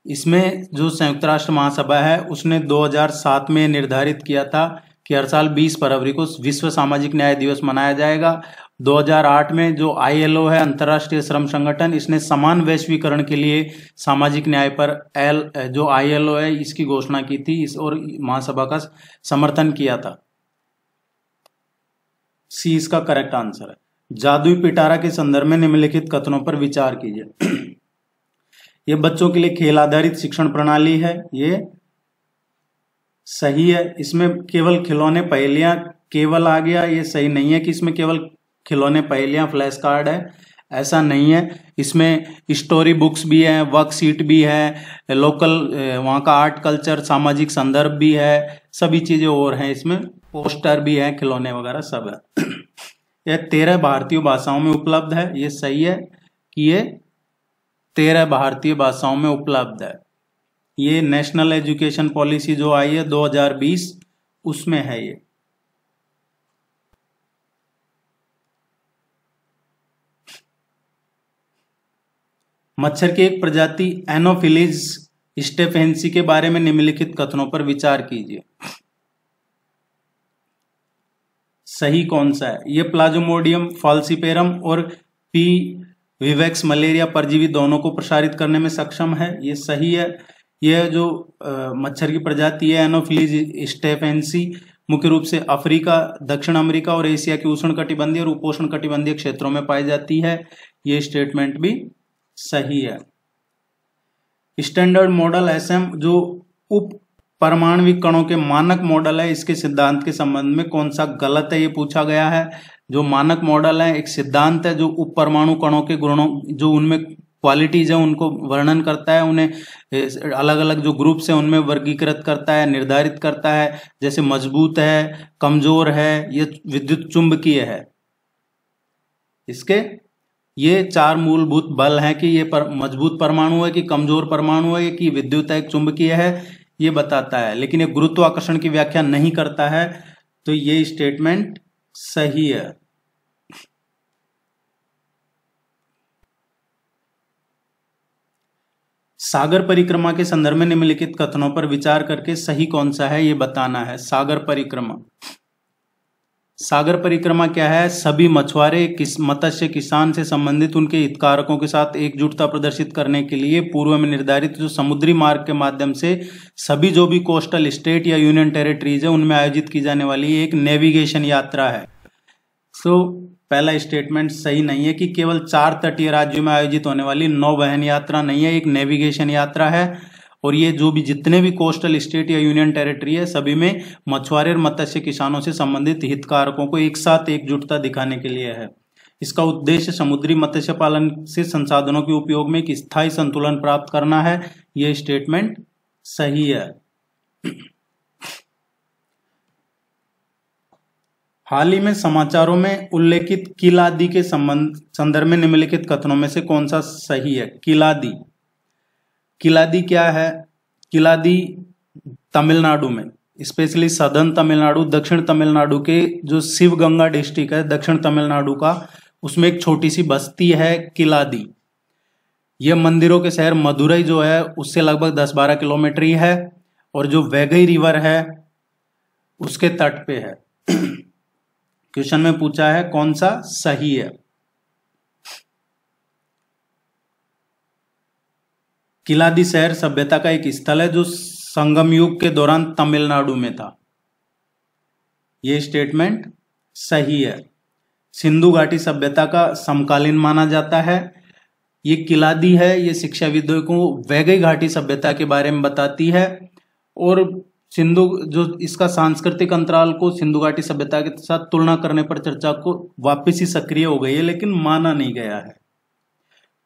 इसमें जो संयुक्त राष्ट्र महासभा है उसने 2007 में निर्धारित किया था कि हर साल 20 फरवरी को विश्व सामाजिक न्याय दिवस मनाया जाएगा 2008 में जो आईएलओ है अंतर्राष्ट्रीय श्रम संगठन इसने समान वैश्वीकरण के लिए सामाजिक न्याय पर एल जो आईएलओ है इसकी घोषणा की थी इस और महासभा का समर्थन किया था सी इसका करेक्ट आंसर है जादुई पिटारा के संदर्भ में निम्नलिखित कथनों पर विचार कीजिए ये बच्चों के लिए खेल आधारित शिक्षण प्रणाली है ये सही है इसमें केवल खिलौने पहेलियां केवल आ गया ये सही नहीं है कि इसमें केवल खिलौने पहेलियां फ्लैश कार्ड है ऐसा नहीं है इसमें स्टोरी बुक्स भी है वर्कशीट भी है लोकल वहाँ का आर्ट कल्चर सामाजिक संदर्भ भी है सभी चीज़ें और हैं इसमें पोस्टर भी है खिलौने वगैरह सब है यह तेरह भारतीय भाषाओं में उपलब्ध है ये सही है कि ये तेरह भारतीय भाषाओं में उपलब्ध है ये नेशनल एजुकेशन पॉलिसी जो आई है 2020 उसमें है ये मच्छर की एक प्रजाति एनोफिलिज स्टेफेंसी के बारे में निम्नलिखित कथनों पर विचार कीजिए सही कौन सा है यह प्लाजोमोडियम फॉल्सिपेरम और पी विवेक्स मलेरिया परजीवी दोनों को प्रसारित करने में सक्षम है ये सही है यह जो मच्छर की प्रजाति है एनोफिलीज स्टेफेंसी मुख्य रूप से अफ्रीका दक्षिण अमेरिका और एशिया के उष्ण कटिबंधीय और उपोषण कटिबंधीय क्षेत्रों में पाई जाती है ये स्टेटमेंट भी सही है स्टैंडर्ड मॉडल एस जो उप परमाणविक कणों के मानक मॉडल है इसके सिद्धांत के संबंध में कौन सा गलत है ये पूछा गया है जो मानक मॉडल है एक सिद्धांत है जो उप परमाणु कणों के गुणों जो उनमें क्वालिटीज है उनको वर्णन करता है उन्हें अलग अलग जो ग्रुप्स हैं उनमें वर्गीकृत करता है निर्धारित करता है जैसे मजबूत है कमजोर है ये विद्युत चुंबकीय है इसके ये चार मूलभूत बल हैं कि ये पर, मजबूत परमाणु है कि कमजोर परमाणु है कि विद्युत है चुंबकीय है ये बताता है लेकिन ये गुरुत्वाकर्षण की व्याख्या नहीं करता है तो ये स्टेटमेंट सही है सागर परिक्रमा के संदर्भ में निम्नलिखित कथनों पर विचार करके सही कौन सा है ये बताना है सागर परिक्रमा सागर परिक्रमा क्या है सभी मछुआरे किस मत्स्य किसान से संबंधित उनके हितकारकों के साथ एकजुटता प्रदर्शित करने के लिए पूर्व में निर्धारित जो समुद्री मार्ग के माध्यम से सभी जो भी कोस्टल स्टेट या यूनियन टेरिटरीज है उनमें आयोजित की जाने वाली एक नेविगेशन यात्रा है सो so, पहला स्टेटमेंट सही नहीं है कि केवल चार तटीय राज्यों में आयोजित होने वाली नौ वहन यात्रा नहीं है एक नेविगेशन यात्रा है और ये जो भी जितने भी कोस्टल स्टेट या यूनियन टेरिटरी है सभी में मछुआरे और मत्स्य किसानों से संबंधित हितकारकों को एक साथ एकजुटता दिखाने के लिए है इसका उद्देश्य समुद्री मत्स्य पालन से संसाधनों के उपयोग में एक स्थायी संतुलन प्राप्त करना है यह स्टेटमेंट सही है हाल ही में समाचारों में उल्लेखित किलादी के संबंध संदर्भ में निम्नलिखित कथनों में से कौन सा सही है किलादी किलादी क्या है किलादी तमिलनाडु में स्पेशली सदर्न तमिलनाडु दक्षिण तमिलनाडु के जो शिवगंगा डिस्ट्रिक्ट है दक्षिण तमिलनाडु का उसमें एक छोटी सी बस्ती है किलादी यह मंदिरों के शहर मदुरई जो है उससे लगभग 10-12 किलोमीटर ही है और जो वैगई रिवर है उसके तट पे है क्वेश्चन में पूछा है कौन सा सही है किलादी शहर सभ्यता का एक स्थल है जो संगम युग के दौरान तमिलनाडु में था यह स्टेटमेंट सही है सिंधु घाटी सभ्यता का समकालीन माना जाता है ये किलादी है ये शिक्षाविदों को वैगई घाटी सभ्यता के बारे में बताती है और सिंधु जो इसका सांस्कृतिक अंतराल को सिंधु घाटी सभ्यता के साथ तुलना करने पर चर्चा को वापस ही सक्रिय हो गई है लेकिन माना नहीं गया है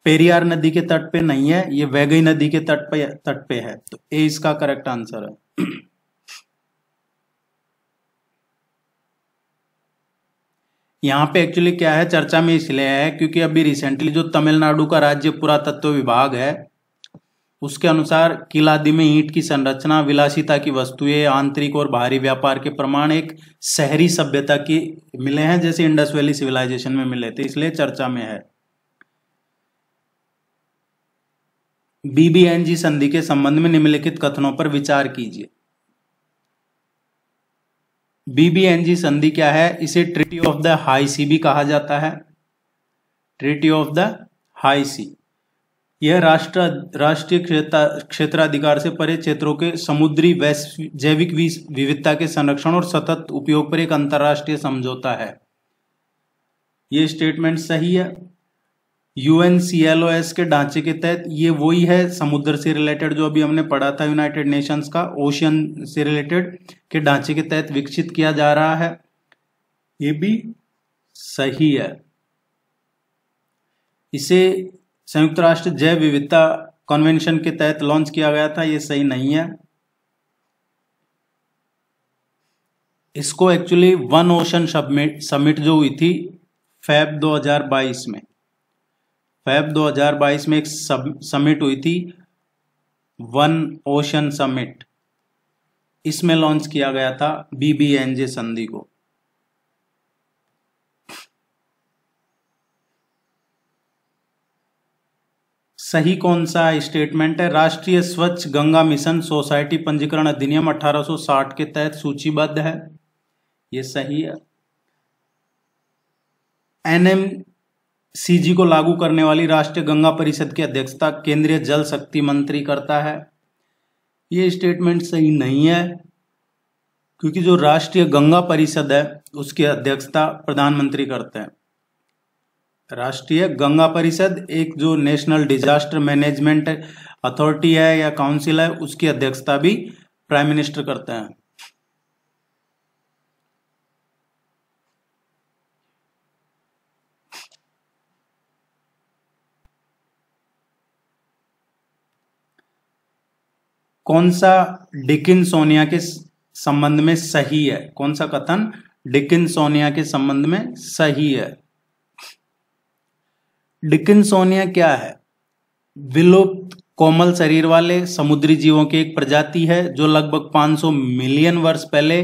पेरियार नदी के तट पे नहीं है ये वैगई नदी के तट पे तट पे है तो ए इसका करेक्ट आंसर है यहाँ पे एक्चुअली क्या है चर्चा में इसलिए है क्योंकि अभी रिसेंटली जो तमिलनाडु का राज्य पुरातत्व विभाग है उसके अनुसार किलादि में ईंट की संरचना विलासिता की वस्तुएं आंतरिक और बाहरी व्यापार के प्रमाण एक शहरी सभ्यता की मिले हैं जैसे इंडस वैली सिविलाइजेशन में मिले थे इसलिए चर्चा में है बीबीएनजी संधि के संबंध में निम्नलिखित कथनों पर विचार कीजिए बीबीएनजी संधि क्या है इसे treaty of the high sea भी कहा जाता है treaty of the high sea यह राष्ट्र राष्ट्रीय क्षेत्राधिकार से परे क्षेत्रों के समुद्री वैश्विक जैविक विविधता के संरक्षण और सतत उपयोग पर एक अंतर्राष्ट्रीय समझौता है ये स्टेटमेंट सही है यूएन के ढांचे के तहत ये वही है समुद्र से रिलेटेड जो अभी हमने पढ़ा था यूनाइटेड नेशंस का ओशियन से रिलेटेड के ढांचे के तहत विकसित किया जा रहा है ये भी सही है इसे संयुक्त राष्ट्र जैव विविधता कन्वेंशन के तहत लॉन्च किया गया था ये सही नहीं है इसको एक्चुअली वन ओशन समिट जो हुई थी फैब 2022 में फैब 2022 में एक समिट हुई थी वन ओशन समिट इसमें लॉन्च किया गया था बीबीएनजे संधि को सही कौन सा स्टेटमेंट है राष्ट्रीय स्वच्छ गंगा मिशन सोसाइटी पंजीकरण अधिनियम 1860 के तहत सूचीबद्ध है ये सही है एनएम सीजी को लागू करने वाली राष्ट्रीय गंगा परिषद की अध्यक्षता केंद्रीय जल शक्ति मंत्री करता है ये स्टेटमेंट सही नहीं है क्योंकि जो राष्ट्रीय गंगा परिषद है उसकी अध्यक्षता प्रधानमंत्री करते हैं राष्ट्रीय गंगा परिषद एक जो नेशनल डिजास्टर मैनेजमेंट अथॉरिटी है या काउंसिल है उसकी अध्यक्षता भी प्राइम मिनिस्टर करते हैं कौन सा डिकिन सोनिया के संबंध में सही है कौन सा कथन डिकिन सोनिया के संबंध में सही है डिकिनसोनिया क्या है विलुप्त कोमल शरीर वाले समुद्री जीवों की एक प्रजाति है जो लगभग 500 मिलियन वर्ष पहले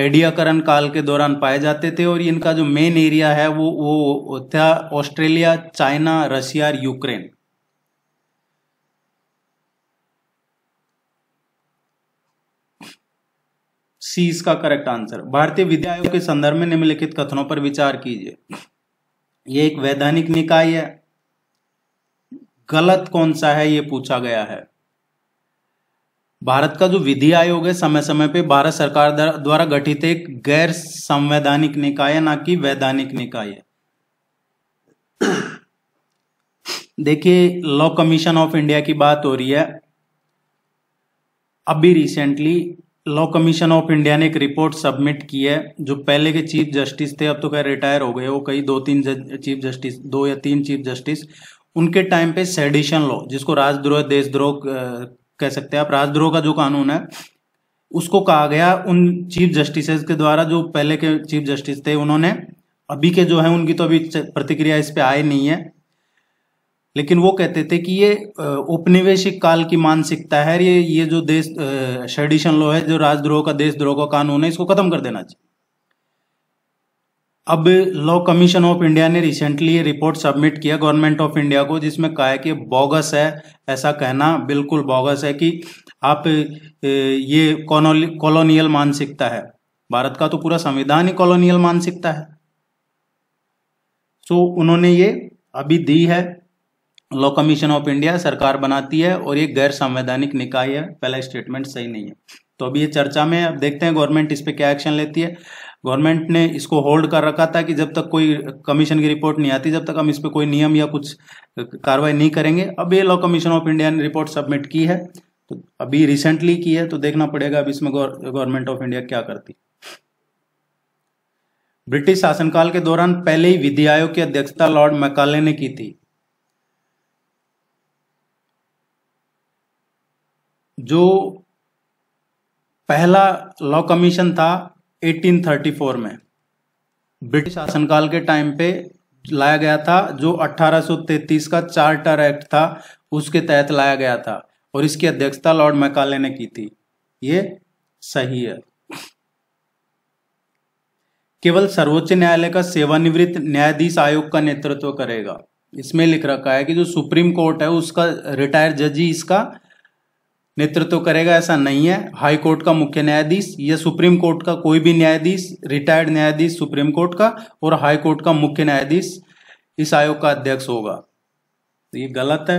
एडियाकरण काल के दौरान पाए जाते थे और इनका जो मेन एरिया है वो वो था ऑस्ट्रेलिया चाइना रशिया और यूक्रेन सी इसका करेक्ट आंसर भारतीय विद्या आयोग के संदर्भ में निम्नलिखित कथनों पर विचार कीजिए ये एक वैधानिक निकाय है गलत कौन सा है ये पूछा गया है भारत का जो विधि आयोग है समय समय पे भारत सरकार द्वारा गठित एक गैर संवैधानिक निकाय ना कि वैधानिक निकाय है देखिए लॉ कमीशन ऑफ इंडिया की बात हो रही है अभी recently Law Commission of India ने एक रिपोर्ट सबमिट की है जो पहले के चीफ जस्टिस थे अब तो क्या रिटायर हो गए वो कई दो तीन चीफ जस्टिस दो या तीन चीफ जस्टिस उनके टाइम पे सेडिशन लॉ जिसको राजद्रोह देशद्रोह कह सकते हैं आप राजद्रोह का जो कानून है उसको कहा गया उन चीफ जस्टिसेस के द्वारा जो पहले के चीफ जस्टिस थे उन्होंने अभी के जो है उनकी तो अभी प्रतिक्रिया इस पर आई नहीं है लेकिन वो कहते थे कि ये उपनिवेशिक काल की मानसिकता है ये ये जो देश शेडिशन लॉ है जो राजद्रोह का देशद्रोह का कानून है इसको खत्म कर देना चाहिए अब लॉ कमीशन ऑफ इंडिया ने रिसेंटली ये रिपोर्ट सबमिट किया गवर्नमेंट ऑफ इंडिया को जिसमें कहा है कि बोगस है ऐसा कहना बिल्कुल बोगस है कि आप ये कॉलोनियल मानसिकता है भारत का तो पूरा संविधान ही कॉलोनियल मानसिकता है सो उन्होंने ये अभी दी है लॉ कमीशन ऑफ इंडिया सरकार बनाती है और ये गैर संवैधानिक निकाय है पहला स्टेटमेंट सही नहीं है तो अभी ये चर्चा में अब देखते हैं गवर्नमेंट इस पर क्या एक्शन लेती है गवर्नमेंट ने इसको होल्ड कर रखा था कि जब तक कोई कमीशन की रिपोर्ट नहीं आती जब तक हम इस पर कोई नियम या कुछ कार्रवाई नहीं करेंगे अब ये लॉ कमीशन ऑफ इंडिया ने रिपोर्ट सबमिट की है तो अभी रिसेंटली की है तो देखना पड़ेगा अब इसमें गवर्नमेंट ऑफ इंडिया क्या करती ब्रिटिश शासनकाल के दौरान पहले ही विधि आयोग की अध्यक्षता लॉर्ड मैकाले ने की थी जो पहला लॉ कमीशन था 1834 में ब्रिटिश शासनकाल के टाइम पे लाया गया था जो 1833 का चार्टर एक्ट था उसके तहत लाया गया था और इसकी अध्यक्षता लॉर्ड मैकाले ने की थी ये सही है केवल सर्वोच्च न्यायालय का सेवानिवृत्त न्यायाधीश आयोग का नेतृत्व करेगा इसमें लिख रखा है कि जो सुप्रीम कोर्ट है उसका रिटायर्ड जज ही इसका नेतृत्व तो करेगा ऐसा नहीं है हाई कोर्ट का मुख्य न्यायाधीश या सुप्रीम कोर्ट का कोई भी न्यायाधीश रिटायर्ड न्यायाधीश सुप्रीम कोर्ट का और हाई कोर्ट का मुख्य न्यायाधीश इस आयोग का अध्यक्ष होगा तो ये गलत है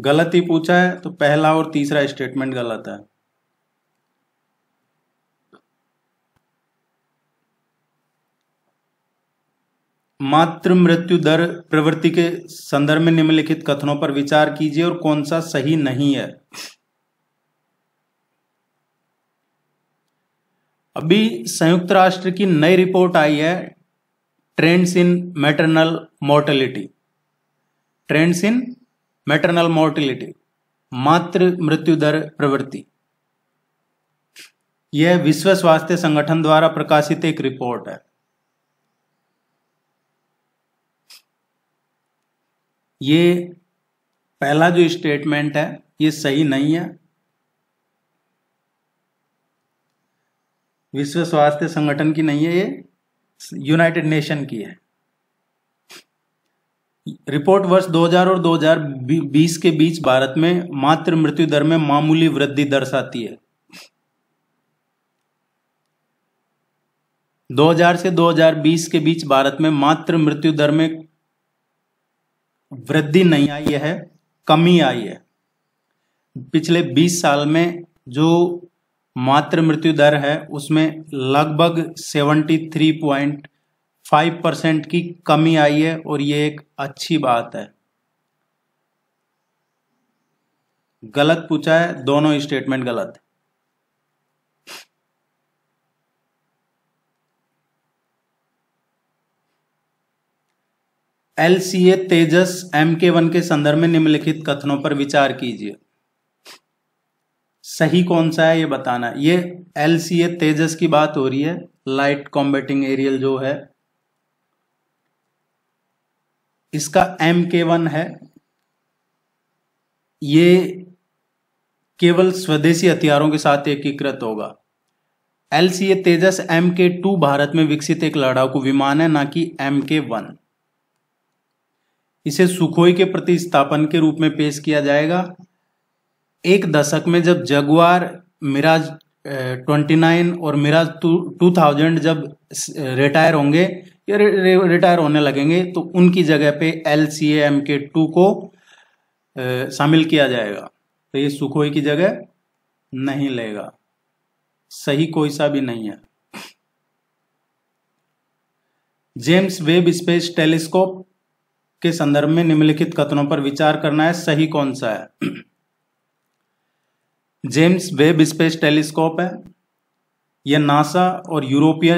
गलत ही पूछा है तो पहला और तीसरा स्टेटमेंट गलत है मातृ मृत्यु दर प्रवृत्ति के संदर्भ में निम्नलिखित कथनों पर विचार कीजिए और कौन सा सही नहीं है अभी संयुक्त राष्ट्र की नई रिपोर्ट आई है trends in maternal mortality trends in maternal mortality मातृ मृत्यु दर प्रवृत्ति यह विश्व स्वास्थ्य संगठन द्वारा प्रकाशित एक रिपोर्ट है ये पहला जो स्टेटमेंट है ये सही नहीं है विश्व स्वास्थ्य संगठन की नहीं है ये यूनाइटेड नेशन की है रिपोर्ट वर्ष 2000 और 2020 के बीच भारत में मातृ मृत्यु दर में मामूली वृद्धि दर्शाती है 2000 से 2020 के बीच भारत में मातृ मृत्यु दर में वृद्धि नहीं आई है कमी आई है पिछले 20 साल में जो मातृ मृत्यु दर है उसमें लगभग 73.5 परसेंट की कमी आई है और ये एक अच्छी बात है गलत पूछा है दोनों स्टेटमेंट गलत है L C A Tejas M K one के संदर्भ में निम्नलिखित कथनों पर विचार कीजिए सही कौन सा है ये बताना ये एल सी ए तेजस की बात हो रही है लाइट कॉम्बेटिंग एरियल जो है इसका एम के वन है ये केवल स्वदेशी हथियारों के साथ एकीकृत होगा L C A Tejas M K two Bharat में विकसित एक लड़ाकू विमान है ना कि एम के वन इसे सुखोई के प्रतिस्थापन के रूप में पेश किया जाएगा एक दशक में जब जगुआर मिराज ट्वेंटी नाइन और मिराज टू थाउजेंड जब रिटायर होंगे या रिटायर होने लगेंगे तो उनकी जगह पे L C M K two को शामिल किया जाएगा तो ये सुखोई की जगह नहीं लेगा सही कोई सा भी नहीं है जेम्स वेब स्पेस टेलीस्कोप के संदर्भ में निम्नलिखित कथनों पर विचार करना है सही कौन सा है जेम्स वेब स्पेस टेलीस्कोप है यह नासा और यूरोपीय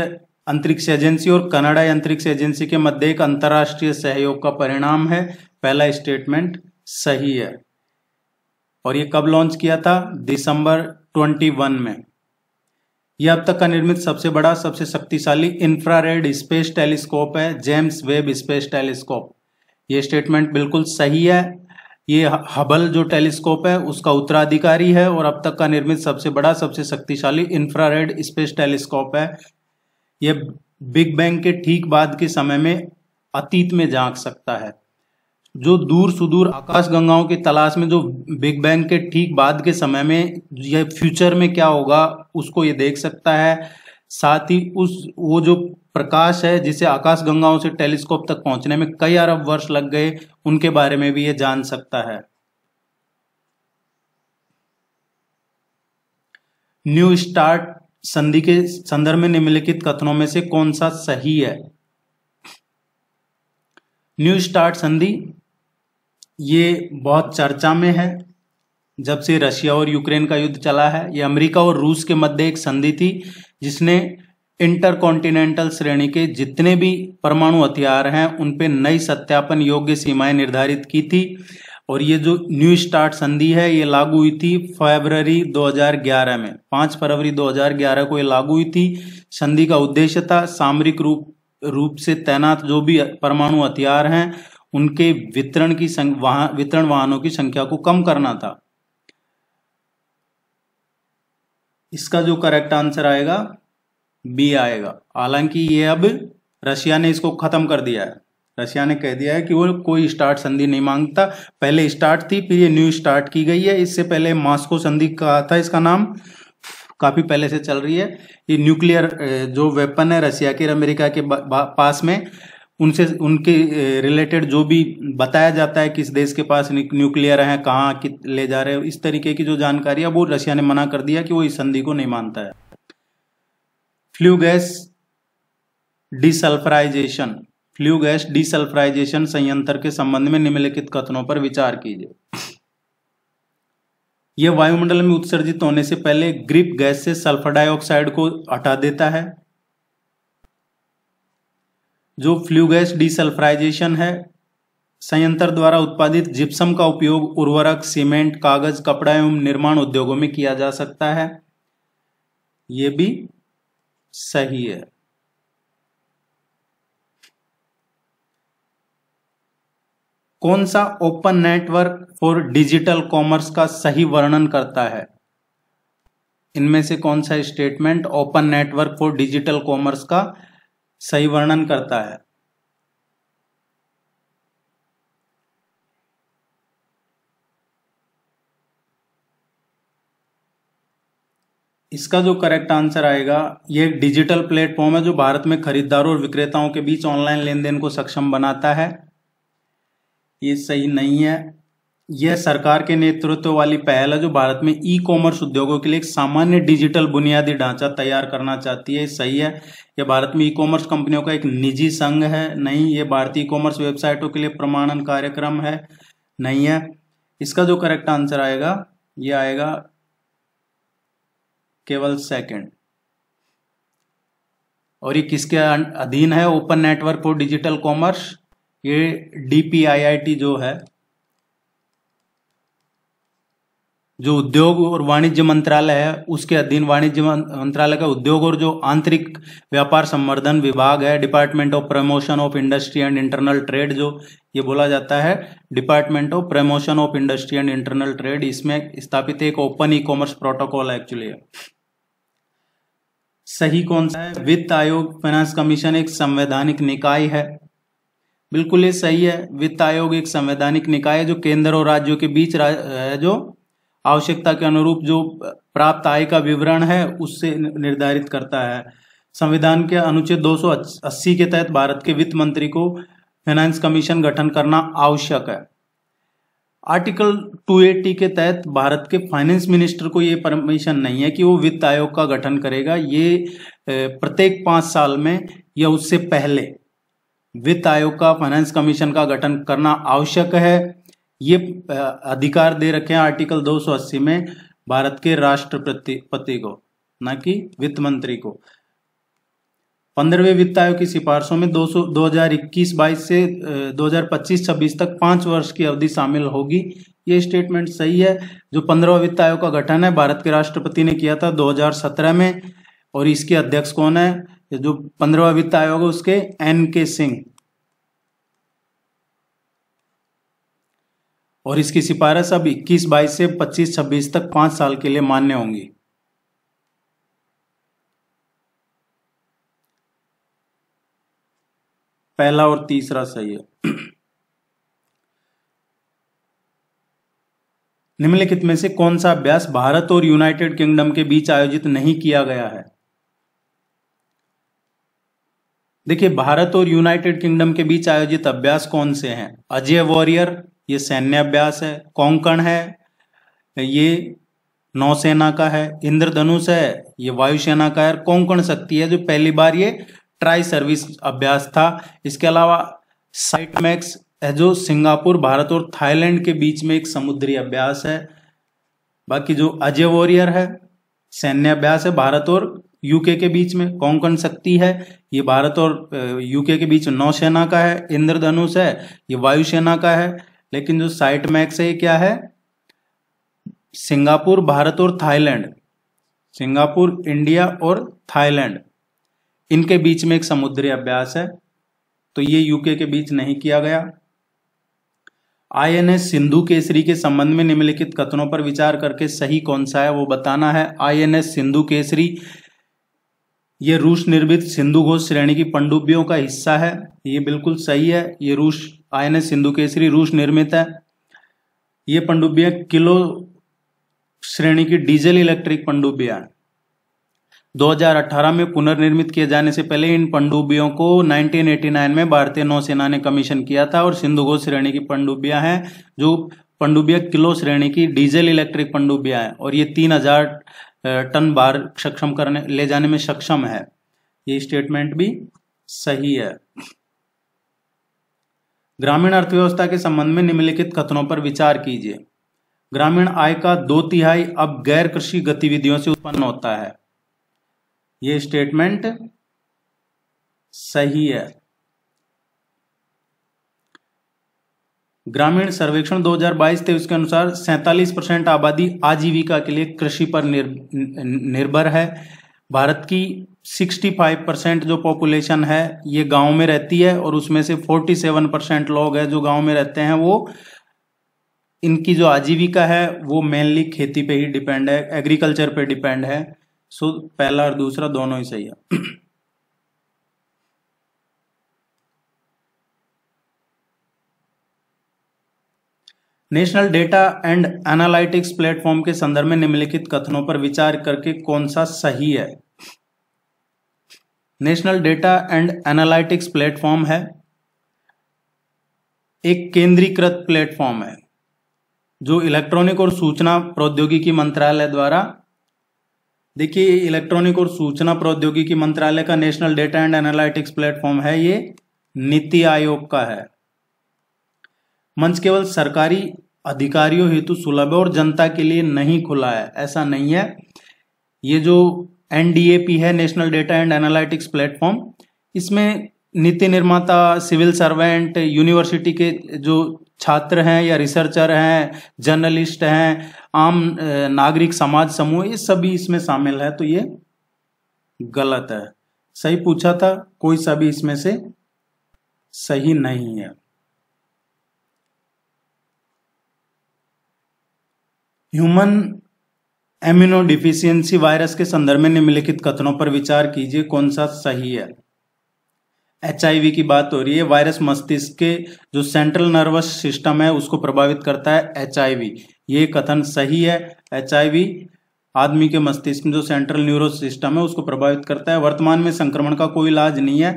अंतरिक्ष एजेंसी और कनाडा अंतरिक्ष एजेंसी के मध्य एक अंतर्राष्ट्रीय सहयोग का परिणाम है पहला स्टेटमेंट सही है और यह कब लॉन्च किया था दिसंबर 21 में यह अब तक का निर्मित सबसे बड़ा सबसे शक्तिशाली इंफ्रारेड स्पेस टेलीस्कोप है जेम्स वेब स्पेस टेलीस्कोप यह स्टेटमेंट बिल्कुल सही है ये हबल जो टेलीस्कोप है उसका उत्तराधिकारी है और अब तक का निर्मित सबसे बड़ा सबसे शक्तिशाली इंफ्रारेड स्पेस टेलीस्कोप है यह बिग बैंग के ठीक बाद के समय में अतीत में झांक सकता है जो दूर सुदूर आकाश गंगाओं की तलाश में जो बिग बैंग के ठीक बाद के समय में या फ्यूचर में क्या होगा उसको ये देख सकता है साथ ही उस वो जो प्रकाश है जिसे आकाश गंगाओं से टेलीस्कोप तक पहुंचने में कई अरब वर्ष लग गए उनके बारे में भी ये जान सकता है न्यू स्टार्ट संधि के संदर्भ में निम्नलिखित कथनों में से कौन सा सही है न्यू स्टार्ट संधि ये बहुत चर्चा में है जब से रशिया और यूक्रेन का युद्ध चला है ये अमेरिका और रूस के मध्य एक संधि थी जिसने इंटर कॉन्टिनेंटल श्रेणी के जितने भी परमाणु हथियार हैं उन पर नई सत्यापन योग्य सीमाएं निर्धारित की थी और ये जो न्यू स्टार्ट संधि है ये लागू हुई थी फरवरी 2011 में 5 फरवरी 2011 को ये लागू हुई थी संधि का उद्देश्य था सामरिक रूप रूप से तैनात जो भी परमाणु हथियार हैं उनके वितरण की वहाँ वितरण वाहनों की संख्या को कम करना था इसका जो करेक्ट आंसर आएगा बी आएगा हालांकि ये अब रशिया ने इसको खत्म कर दिया है रशिया ने कह दिया है कि वो कोई स्टार्ट संधि नहीं मांगता पहले स्टार्ट थी फिर ये न्यू स्टार्ट की गई है इससे पहले मास्को संधि कहा था इसका नाम काफी पहले से चल रही है ये न्यूक्लियर जो वेपन है रशिया के अमेरिका के पास में उनसे उनके रिलेटेड जो भी बताया जाता है किस देश के पास न्यूक्लियर है कहाँ कित ले जा रहे हैं इस तरीके की जो जानकारी है वो रशिया ने मना कर दिया कि वो इस संधि को नहीं मानता है flue gas desulphurisation flue gas desulphurisation संयंत्र के संबंध में निम्नलिखित कथनों पर विचार कीजिए यह वायुमंडल में उत्सर्जित होने से पहले ग्रिप गैस से सल्फर डाइऑक्साइड को हटा देता है जो फ्लू गैस डिसल्फराइजेशन है संयंत्र द्वारा उत्पादित जिप्सम का उपयोग उर्वरक सीमेंट कागज कपड़ा एवं निर्माण उद्योगों में किया जा सकता है ये भी सही है कौन सा open network for digital commerce का सही वर्णन करता है इनमें से कौन सा statement open network for digital commerce का सही वर्णन करता है इसका जो करेक्ट आंसर आएगा ये एक डिजिटल प्लेटफॉर्म है जो भारत में खरीदारों और विक्रेताओं के बीच ऑनलाइन लेन देन को सक्षम बनाता है ये सही नहीं है यह सरकार के नेतृत्व वाली पहल है जो भारत में ई कॉमर्स उद्योगों के लिए एक सामान्य डिजिटल बुनियादी ढांचा तैयार करना चाहती है सही है यह भारत में ई कॉमर्स कंपनियों का एक निजी संघ है नहीं ये भारतीय ई कॉमर्स वेबसाइटों के लिए प्रमाणन कार्यक्रम है नहीं है इसका जो करेक्ट आंसर आएगा यह आएगा केवल सेकेंड और ये किसके अधीन है open network for digital commerce ये डी जो है जो उद्योग और वाणिज्य मंत्रालय है उसके अधीन वाणिज्य मंत्रालय का उद्योग और जो आंतरिक व्यापार संवर्धन विभाग है Department of Promotion of Industry and Internal Trade जो ये बोला जाता है Department of Promotion of Industry and Internal Trade इसमें स्थापित एक ओपन ई कॉमर्स प्रोटोकॉल है एक्चुअली सही कौन सा है वित्त आयोग फाइनेंस कमीशन एक संवैधानिक निकाय है बिल्कुल ये सही है वित्त आयोग एक संवैधानिक निकाय है जो केंद्र और राज्यों के बीच है जो आवश्यकता के अनुरूप जो प्राप्त आय का विवरण है उससे निर्धारित करता है संविधान के अनुच्छेद 280 के तहत भारत के वित्त मंत्री को फाइनेंस कमीशन गठन करना आवश्यक है आर्टिकल 280 के तहत भारत के फाइनेंस मिनिस्टर को ये परमिशन नहीं है कि वो वित्त आयोग का गठन करेगा ये प्रत्येक पांच साल में या उससे पहले वित्त आयोग का फाइनेंस कमीशन का गठन करना आवश्यक है ये अधिकार दे रखे हैं आर्टिकल 280 में भारत के राष्ट्रपति को न कि वित्त मंत्री को पंद्रहवें वित्त आयोग की सिफारिशों में हजार 2021-22 से 2025-26 तक पांच वर्ष की अवधि शामिल होगी ये स्टेटमेंट सही है जो पंद्रहवा वित्त आयोग का गठन है भारत के राष्ट्रपति ने किया था 2017 में और इसके अध्यक्ष कौन है जो पंद्रहवा वित्त आयोग है उसके एन के सिंह और इसकी सिफारिश अब 21 बाईस से 25 छब्बीस तक पांच साल के लिए मान्य होंगी पहला और तीसरा सही है निम्नलिखित में से कौन सा अभ्यास भारत और यूनाइटेड किंगडम के बीच आयोजित नहीं किया गया है देखिए भारत और यूनाइटेड किंगडम के बीच आयोजित अभ्यास कौन से हैं अजय वॉरियर ये अभ्यास है कोंकण है ये नौसेना का है इंद्रधनुष है ये वायुसेना का है कोंकण शक्ति है जो पहली बार ये ट्राई सर्विस अभ्यास था इसके अलावा साइटमैक्स है जो सिंगापुर भारत और थाईलैंड के बीच में एक समुद्री अभ्यास है बाकी जो अजय वॉरियर है सैन्य अभ्यास है भारत और यूके के बीच में कोंकण शक्ति है ये भारत और यूके के बीच नौसेना का है इंद्रधनुष है ये वायुसेना का है लेकिन जो साइट मैक्स है ये क्या है सिंगापुर भारत और थाईलैंड सिंगापुर इंडिया और थाईलैंड इनके बीच में एक समुद्री अभ्यास है तो ये यूके के बीच नहीं किया गया I N S Sindhu Kesari के संबंध में निम्नलिखित कथनों पर विचार करके सही कौन सा है वो बताना है I N S Sindhu Kesari ये रूस निर्मित सिंधु घोष श्रेणी की पंडुब्बियों का हिस्सा है ये बिल्कुल सही है ये रूस आयन सिंधु केसरी रूस निर्मित है ये पनडुब्बियाँ किलो श्रेणी की डीजल इलेक्ट्रिक पनडुब्बियाँ 2018 में पुनर्निर्मित किए जाने से पहले इन पंडुब्बियों को 1989 में भारतीय नौसेना ने कमीशन किया था और सिंधु घोष श्रेणी की पनडुब्बियां हैं जो पनडुब्बियां किलो श्रेणी की डीजल इलेक्ट्रिक पनडुब्बियां हैं और ये तीन टन बार सक्षम करने ले जाने में सक्षम है ये स्टेटमेंट भी सही है ग्रामीण अर्थव्यवस्था के संबंध में निम्नलिखित कथनों पर विचार कीजिए ग्रामीण आय का दो तिहाई अब गैर कृषि गतिविधियों से उत्पन्न होता है ये स्टेटमेंट सही है ग्रामीण सर्वेक्षण 2022-23 के अनुसार सैंतालीस परसेंट आबादी आजीविका के लिए कृषि पर निर्भर है भारत की 65 परसेंट जो पॉपुलेशन है ये गांव में रहती है और उसमें से 47 परसेंट लोग हैं जो गांव में रहते हैं वो इनकी जो आजीविका है वो मेनली खेती पे ही डिपेंड है एग्रीकल्चर पे डिपेंड है सो पहला और दूसरा दोनों ही सही है National Data and Analytics Platform के संदर्भ में निम्नलिखित कथनों पर विचार करके कौन सा सही है National Data and Analytics Platform है एक केंद्रीकृत प्लेटफॉर्म है जो इलेक्ट्रॉनिक और सूचना प्रौद्योगिकी मंत्रालय द्वारा देखिए इलेक्ट्रॉनिक और सूचना प्रौद्योगिकी मंत्रालय का National Data and Analytics Platform है ये नीति आयोग का है मंच केवल सरकारी अधिकारियों हेतु सुलभ और जनता के लिए नहीं खुला है ऐसा नहीं है ये जो एनडीएपी है National Data and Analytics Platform इसमें नीति निर्माता सिविल सर्वेंट यूनिवर्सिटी के जो छात्र हैं या रिसर्चर हैं जर्नलिस्ट हैं आम नागरिक समाज समूह ये सभी इसमें शामिल है तो ये गलत है सही पूछा था कोई सभी इसमें से सही नहीं है ह्यूमन एम्यूनोडिफिशियंसी वायरस के संदर्भ में निम्नलिखित कथनों पर विचार कीजिए कौन सा सही है एच की बात हो रही है वायरस मस्तिष्क के जो सेंट्रल नर्वस सिस्टम है उसको प्रभावित करता है एच ये कथन सही है एच आदमी के मस्तिष्क में जो सेंट्रल न्यूरो सिस्टम है उसको प्रभावित करता है वर्तमान में संक्रमण का कोई इलाज नहीं है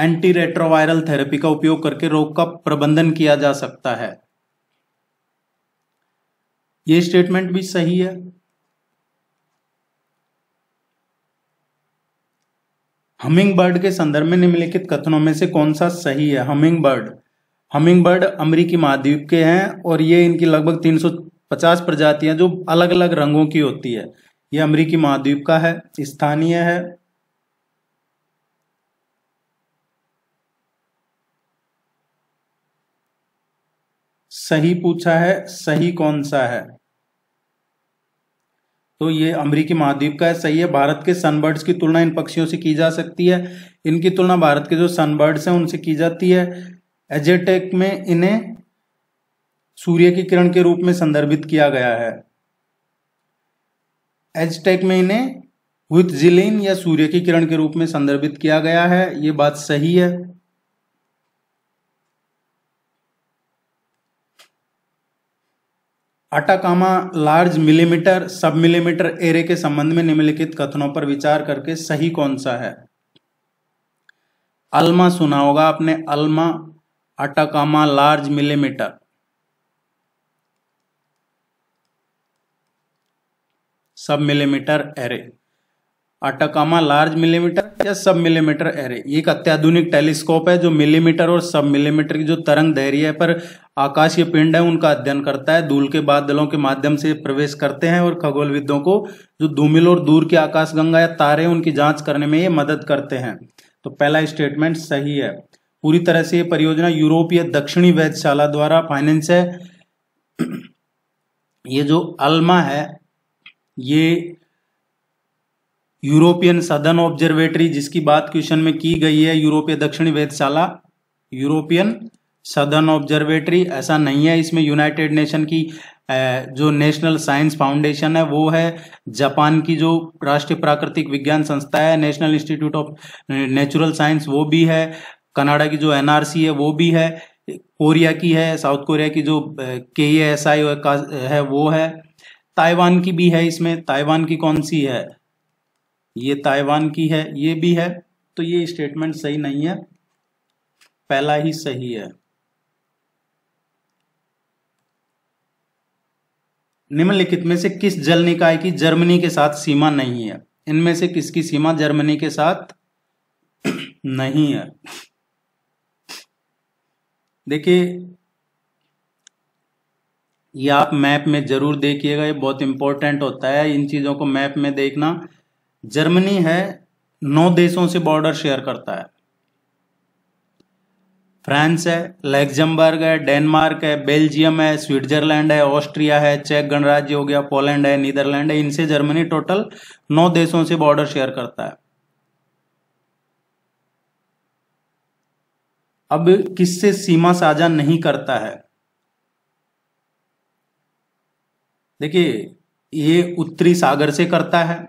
एंटी रेट्रोवायरल थेरेपी का उपयोग करके रोग का प्रबंधन किया जा सकता है ये स्टेटमेंट भी सही है हमिंग बर्ड के संदर्भ में निम्नलिखित कथनों में से कौन सा सही है हमिंग बर्ड हमिंग बर्ड अमरीकी महाद्वीप के हैं और ये इनकी लगभग 350 प्रजातियां जो अलग अलग रंगों की होती है ये अमरीकी महाद्वीप का है स्थानीय है सही पूछा है सही कौन सा है तो ये अमरीकी महाद्वीप का है सही है भारत के सनबर्ड्स की तुलना इन पक्षियों से की जा सकती है इनकी तुलना भारत के जो सनबर्ड्स हैं उनसे की जाती है एजेटेक में इन्हें सूर्य की किरण के रूप में संदर्भित किया गया है एजटेक में इन्हें विथ जिलिन या सूर्य की किरण के रूप में संदर्भित किया गया है ये बात सही है Atacama large Millimetre submillimetre array के संबंध में निम्नलिखित कथनों पर विचार करके सही कौन सा है अल्मा सुना होगा आपने ALMA Atacama large Millimetre submillimetre array Atacama large millimetre या सब मिलीमीटर एरे ये एक अत्याधुनिक टेलीस्कोप है जो मिलीमीटर और सब मिलीमीटर की जो तरंग दैर्य पर आकाशीय पिंड है उनका अध्ययन करता है धूल के बादलों के माध्यम से प्रवेश करते हैं और खगोलविदों को जो धूमिल और दूर की आकाशगंगा या तारे उनकी जांच करने में ये मदद करते हैं तो पहला स्टेटमेंट सही है पूरी तरह से ये परियोजना यूरोपीय दक्षिणी वैधशाला द्वारा फाइनेंस है ये जो अल्मा है ये यूरोपियन सदन ऑब्जर्वेटरी जिसकी बात क्वेश्चन में की गई है यूरोपीय दक्षिणी वेदशाला यूरोपियन सदन ऑब्जर्वेटरी ऐसा नहीं है इसमें यूनाइटेड नेशन की जो नेशनल साइंस फाउंडेशन है वो है जापान की जो राष्ट्रीय प्राकृतिक विज्ञान संस्था है National Institute of Natural Science वो भी है कनाडा की जो एनआरसी है वो भी है कोरिया की है साउथ कोरिया की जो के एस आई है वो है ताइवान की भी है इसमें ताइवान की कौन सी है ये ताइवान की है ये भी है तो ये स्टेटमेंट सही नहीं है पहला ही सही है निम्नलिखित में से किस जल निकाय की जर्मनी के साथ सीमा नहीं है इनमें से किसकी सीमा जर्मनी के साथ नहीं है देखिए ये आप मैप में जरूर देखिएगा ये बहुत इंपॉर्टेंट होता है इन चीज़ों को मैप में देखना जर्मनी है नौ देशों से बॉर्डर शेयर करता है फ्रांस है लग्जमबर्ग है डेनमार्क है बेल्जियम है स्विट्जरलैंड है ऑस्ट्रिया है चेक गणराज्य हो गया पोलैंड है नीदरलैंड है इनसे जर्मनी टोटल नौ देशों से बॉर्डर शेयर करता है अब किससे सीमा साझा नहीं करता है देखिए ये उत्तरी सागर से करता है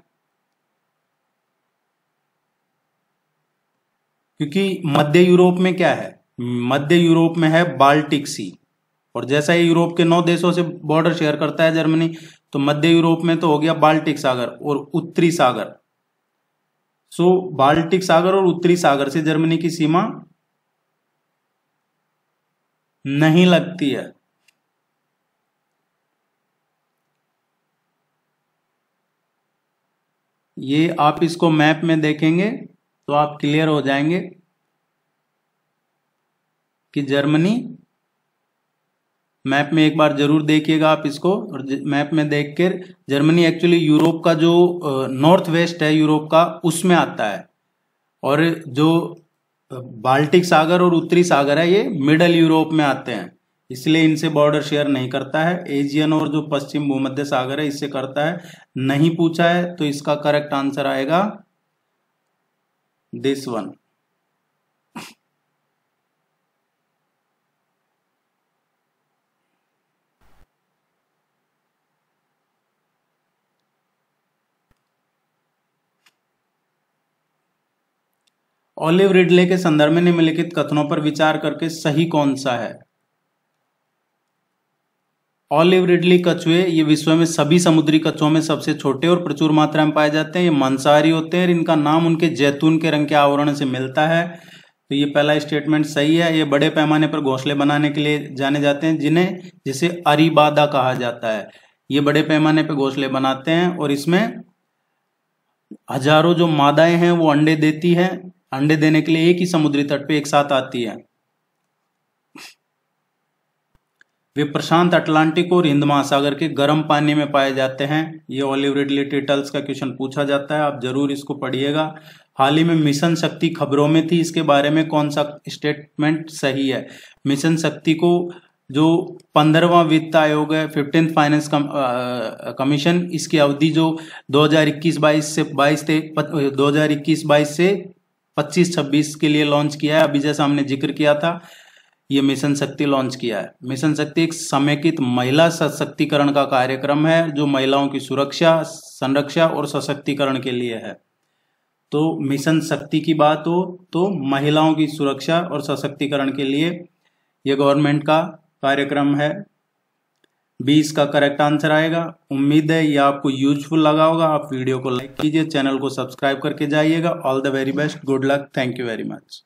क्योंकि मध्य यूरोप में क्या है मध्य यूरोप में है बाल्टिक सी और जैसा ये यूरोप के नौ देशों से बॉर्डर शेयर करता है जर्मनी तो मध्य यूरोप में तो हो गया बाल्टिक सागर और उत्तरी सागर सो बाल्टिक सागर और उत्तरी सागर से जर्मनी की सीमा नहीं लगती है ये आप इसको मैप में देखेंगे तो आप क्लियर हो जाएंगे कि जर्मनी मैप में एक बार जरूर देखिएगा आप इसको और मैप में देख कर जर्मनी एक्चुअली यूरोप का जो नॉर्थ वेस्ट है यूरोप का उसमें आता है और जो बाल्टिक सागर और उत्तरी सागर है ये मिडल यूरोप में आते हैं इसलिए इनसे बॉर्डर शेयर नहीं करता है एजियन और जो पश्चिम भूमध्य सागर है इससे करता है नहीं पूछा है तो इसका करेक्ट आंसर आएगा this one ऑलिव रिडले के संदर्भ में निम्नलिखित कथनों पर विचार करके सही कौन सा है ऑलिव रिडली कछुए ये विश्व में सभी समुद्री कछुओं में सबसे छोटे और प्रचुर मात्रा में पाए जाते हैं ये मांसाहारी होते हैं इनका नाम उनके जैतून के रंग के आवरण से मिलता है तो ये पहला स्टेटमेंट सही है ये बड़े पैमाने पर घोंसले बनाने के लिए जाने जाते हैं जिन्हें जिसे अरिबादा कहा जाता है ये बड़े पैमाने पर घोंसले बनाते हैं और इसमें हजारों जो मादाएं हैं वो अंडे देती है अंडे देने के लिए एक ही समुद्री तट पे एक साथ आती है वे प्रशांत अटलांटिक और हिंद महासागर के गर्म पानी में पाए जाते हैं ये ऑलिव रिडली टिटल्स का क्वेश्चन पूछा जाता है आप जरूर इसको पढ़िएगा हाल ही में मिशन शक्ति खबरों में थी इसके बारे में कौन सा स्टेटमेंट सही है मिशन शक्ति को जो पंद्रहवा वित्त आयोग है फिफ्टींथ फाइनेंस कम, कमीशन इसकी अवधि जो 2021-22 से 22 से दो हजार से 25-26 के लिए लॉन्च किया है अभी जैसा हमने जिक्र किया था ये मिशन शक्ति लॉन्च किया है मिशन शक्ति एक समेकित महिला सशक्तिकरण का कार्यक्रम है जो महिलाओं की सुरक्षा संरक्षा और सशक्तिकरण के लिए है तो मिशन शक्ति की बात हो तो महिलाओं की सुरक्षा और सशक्तिकरण के लिए यह गवर्नमेंट का कार्यक्रम है बीस का करेक्ट आंसर आएगा उम्मीद है ये आपको यूजफुल लगा होगा आप वीडियो को लाइक कीजिए चैनल को सब्सक्राइब करके जाइएगा all the very best good luck thank you very much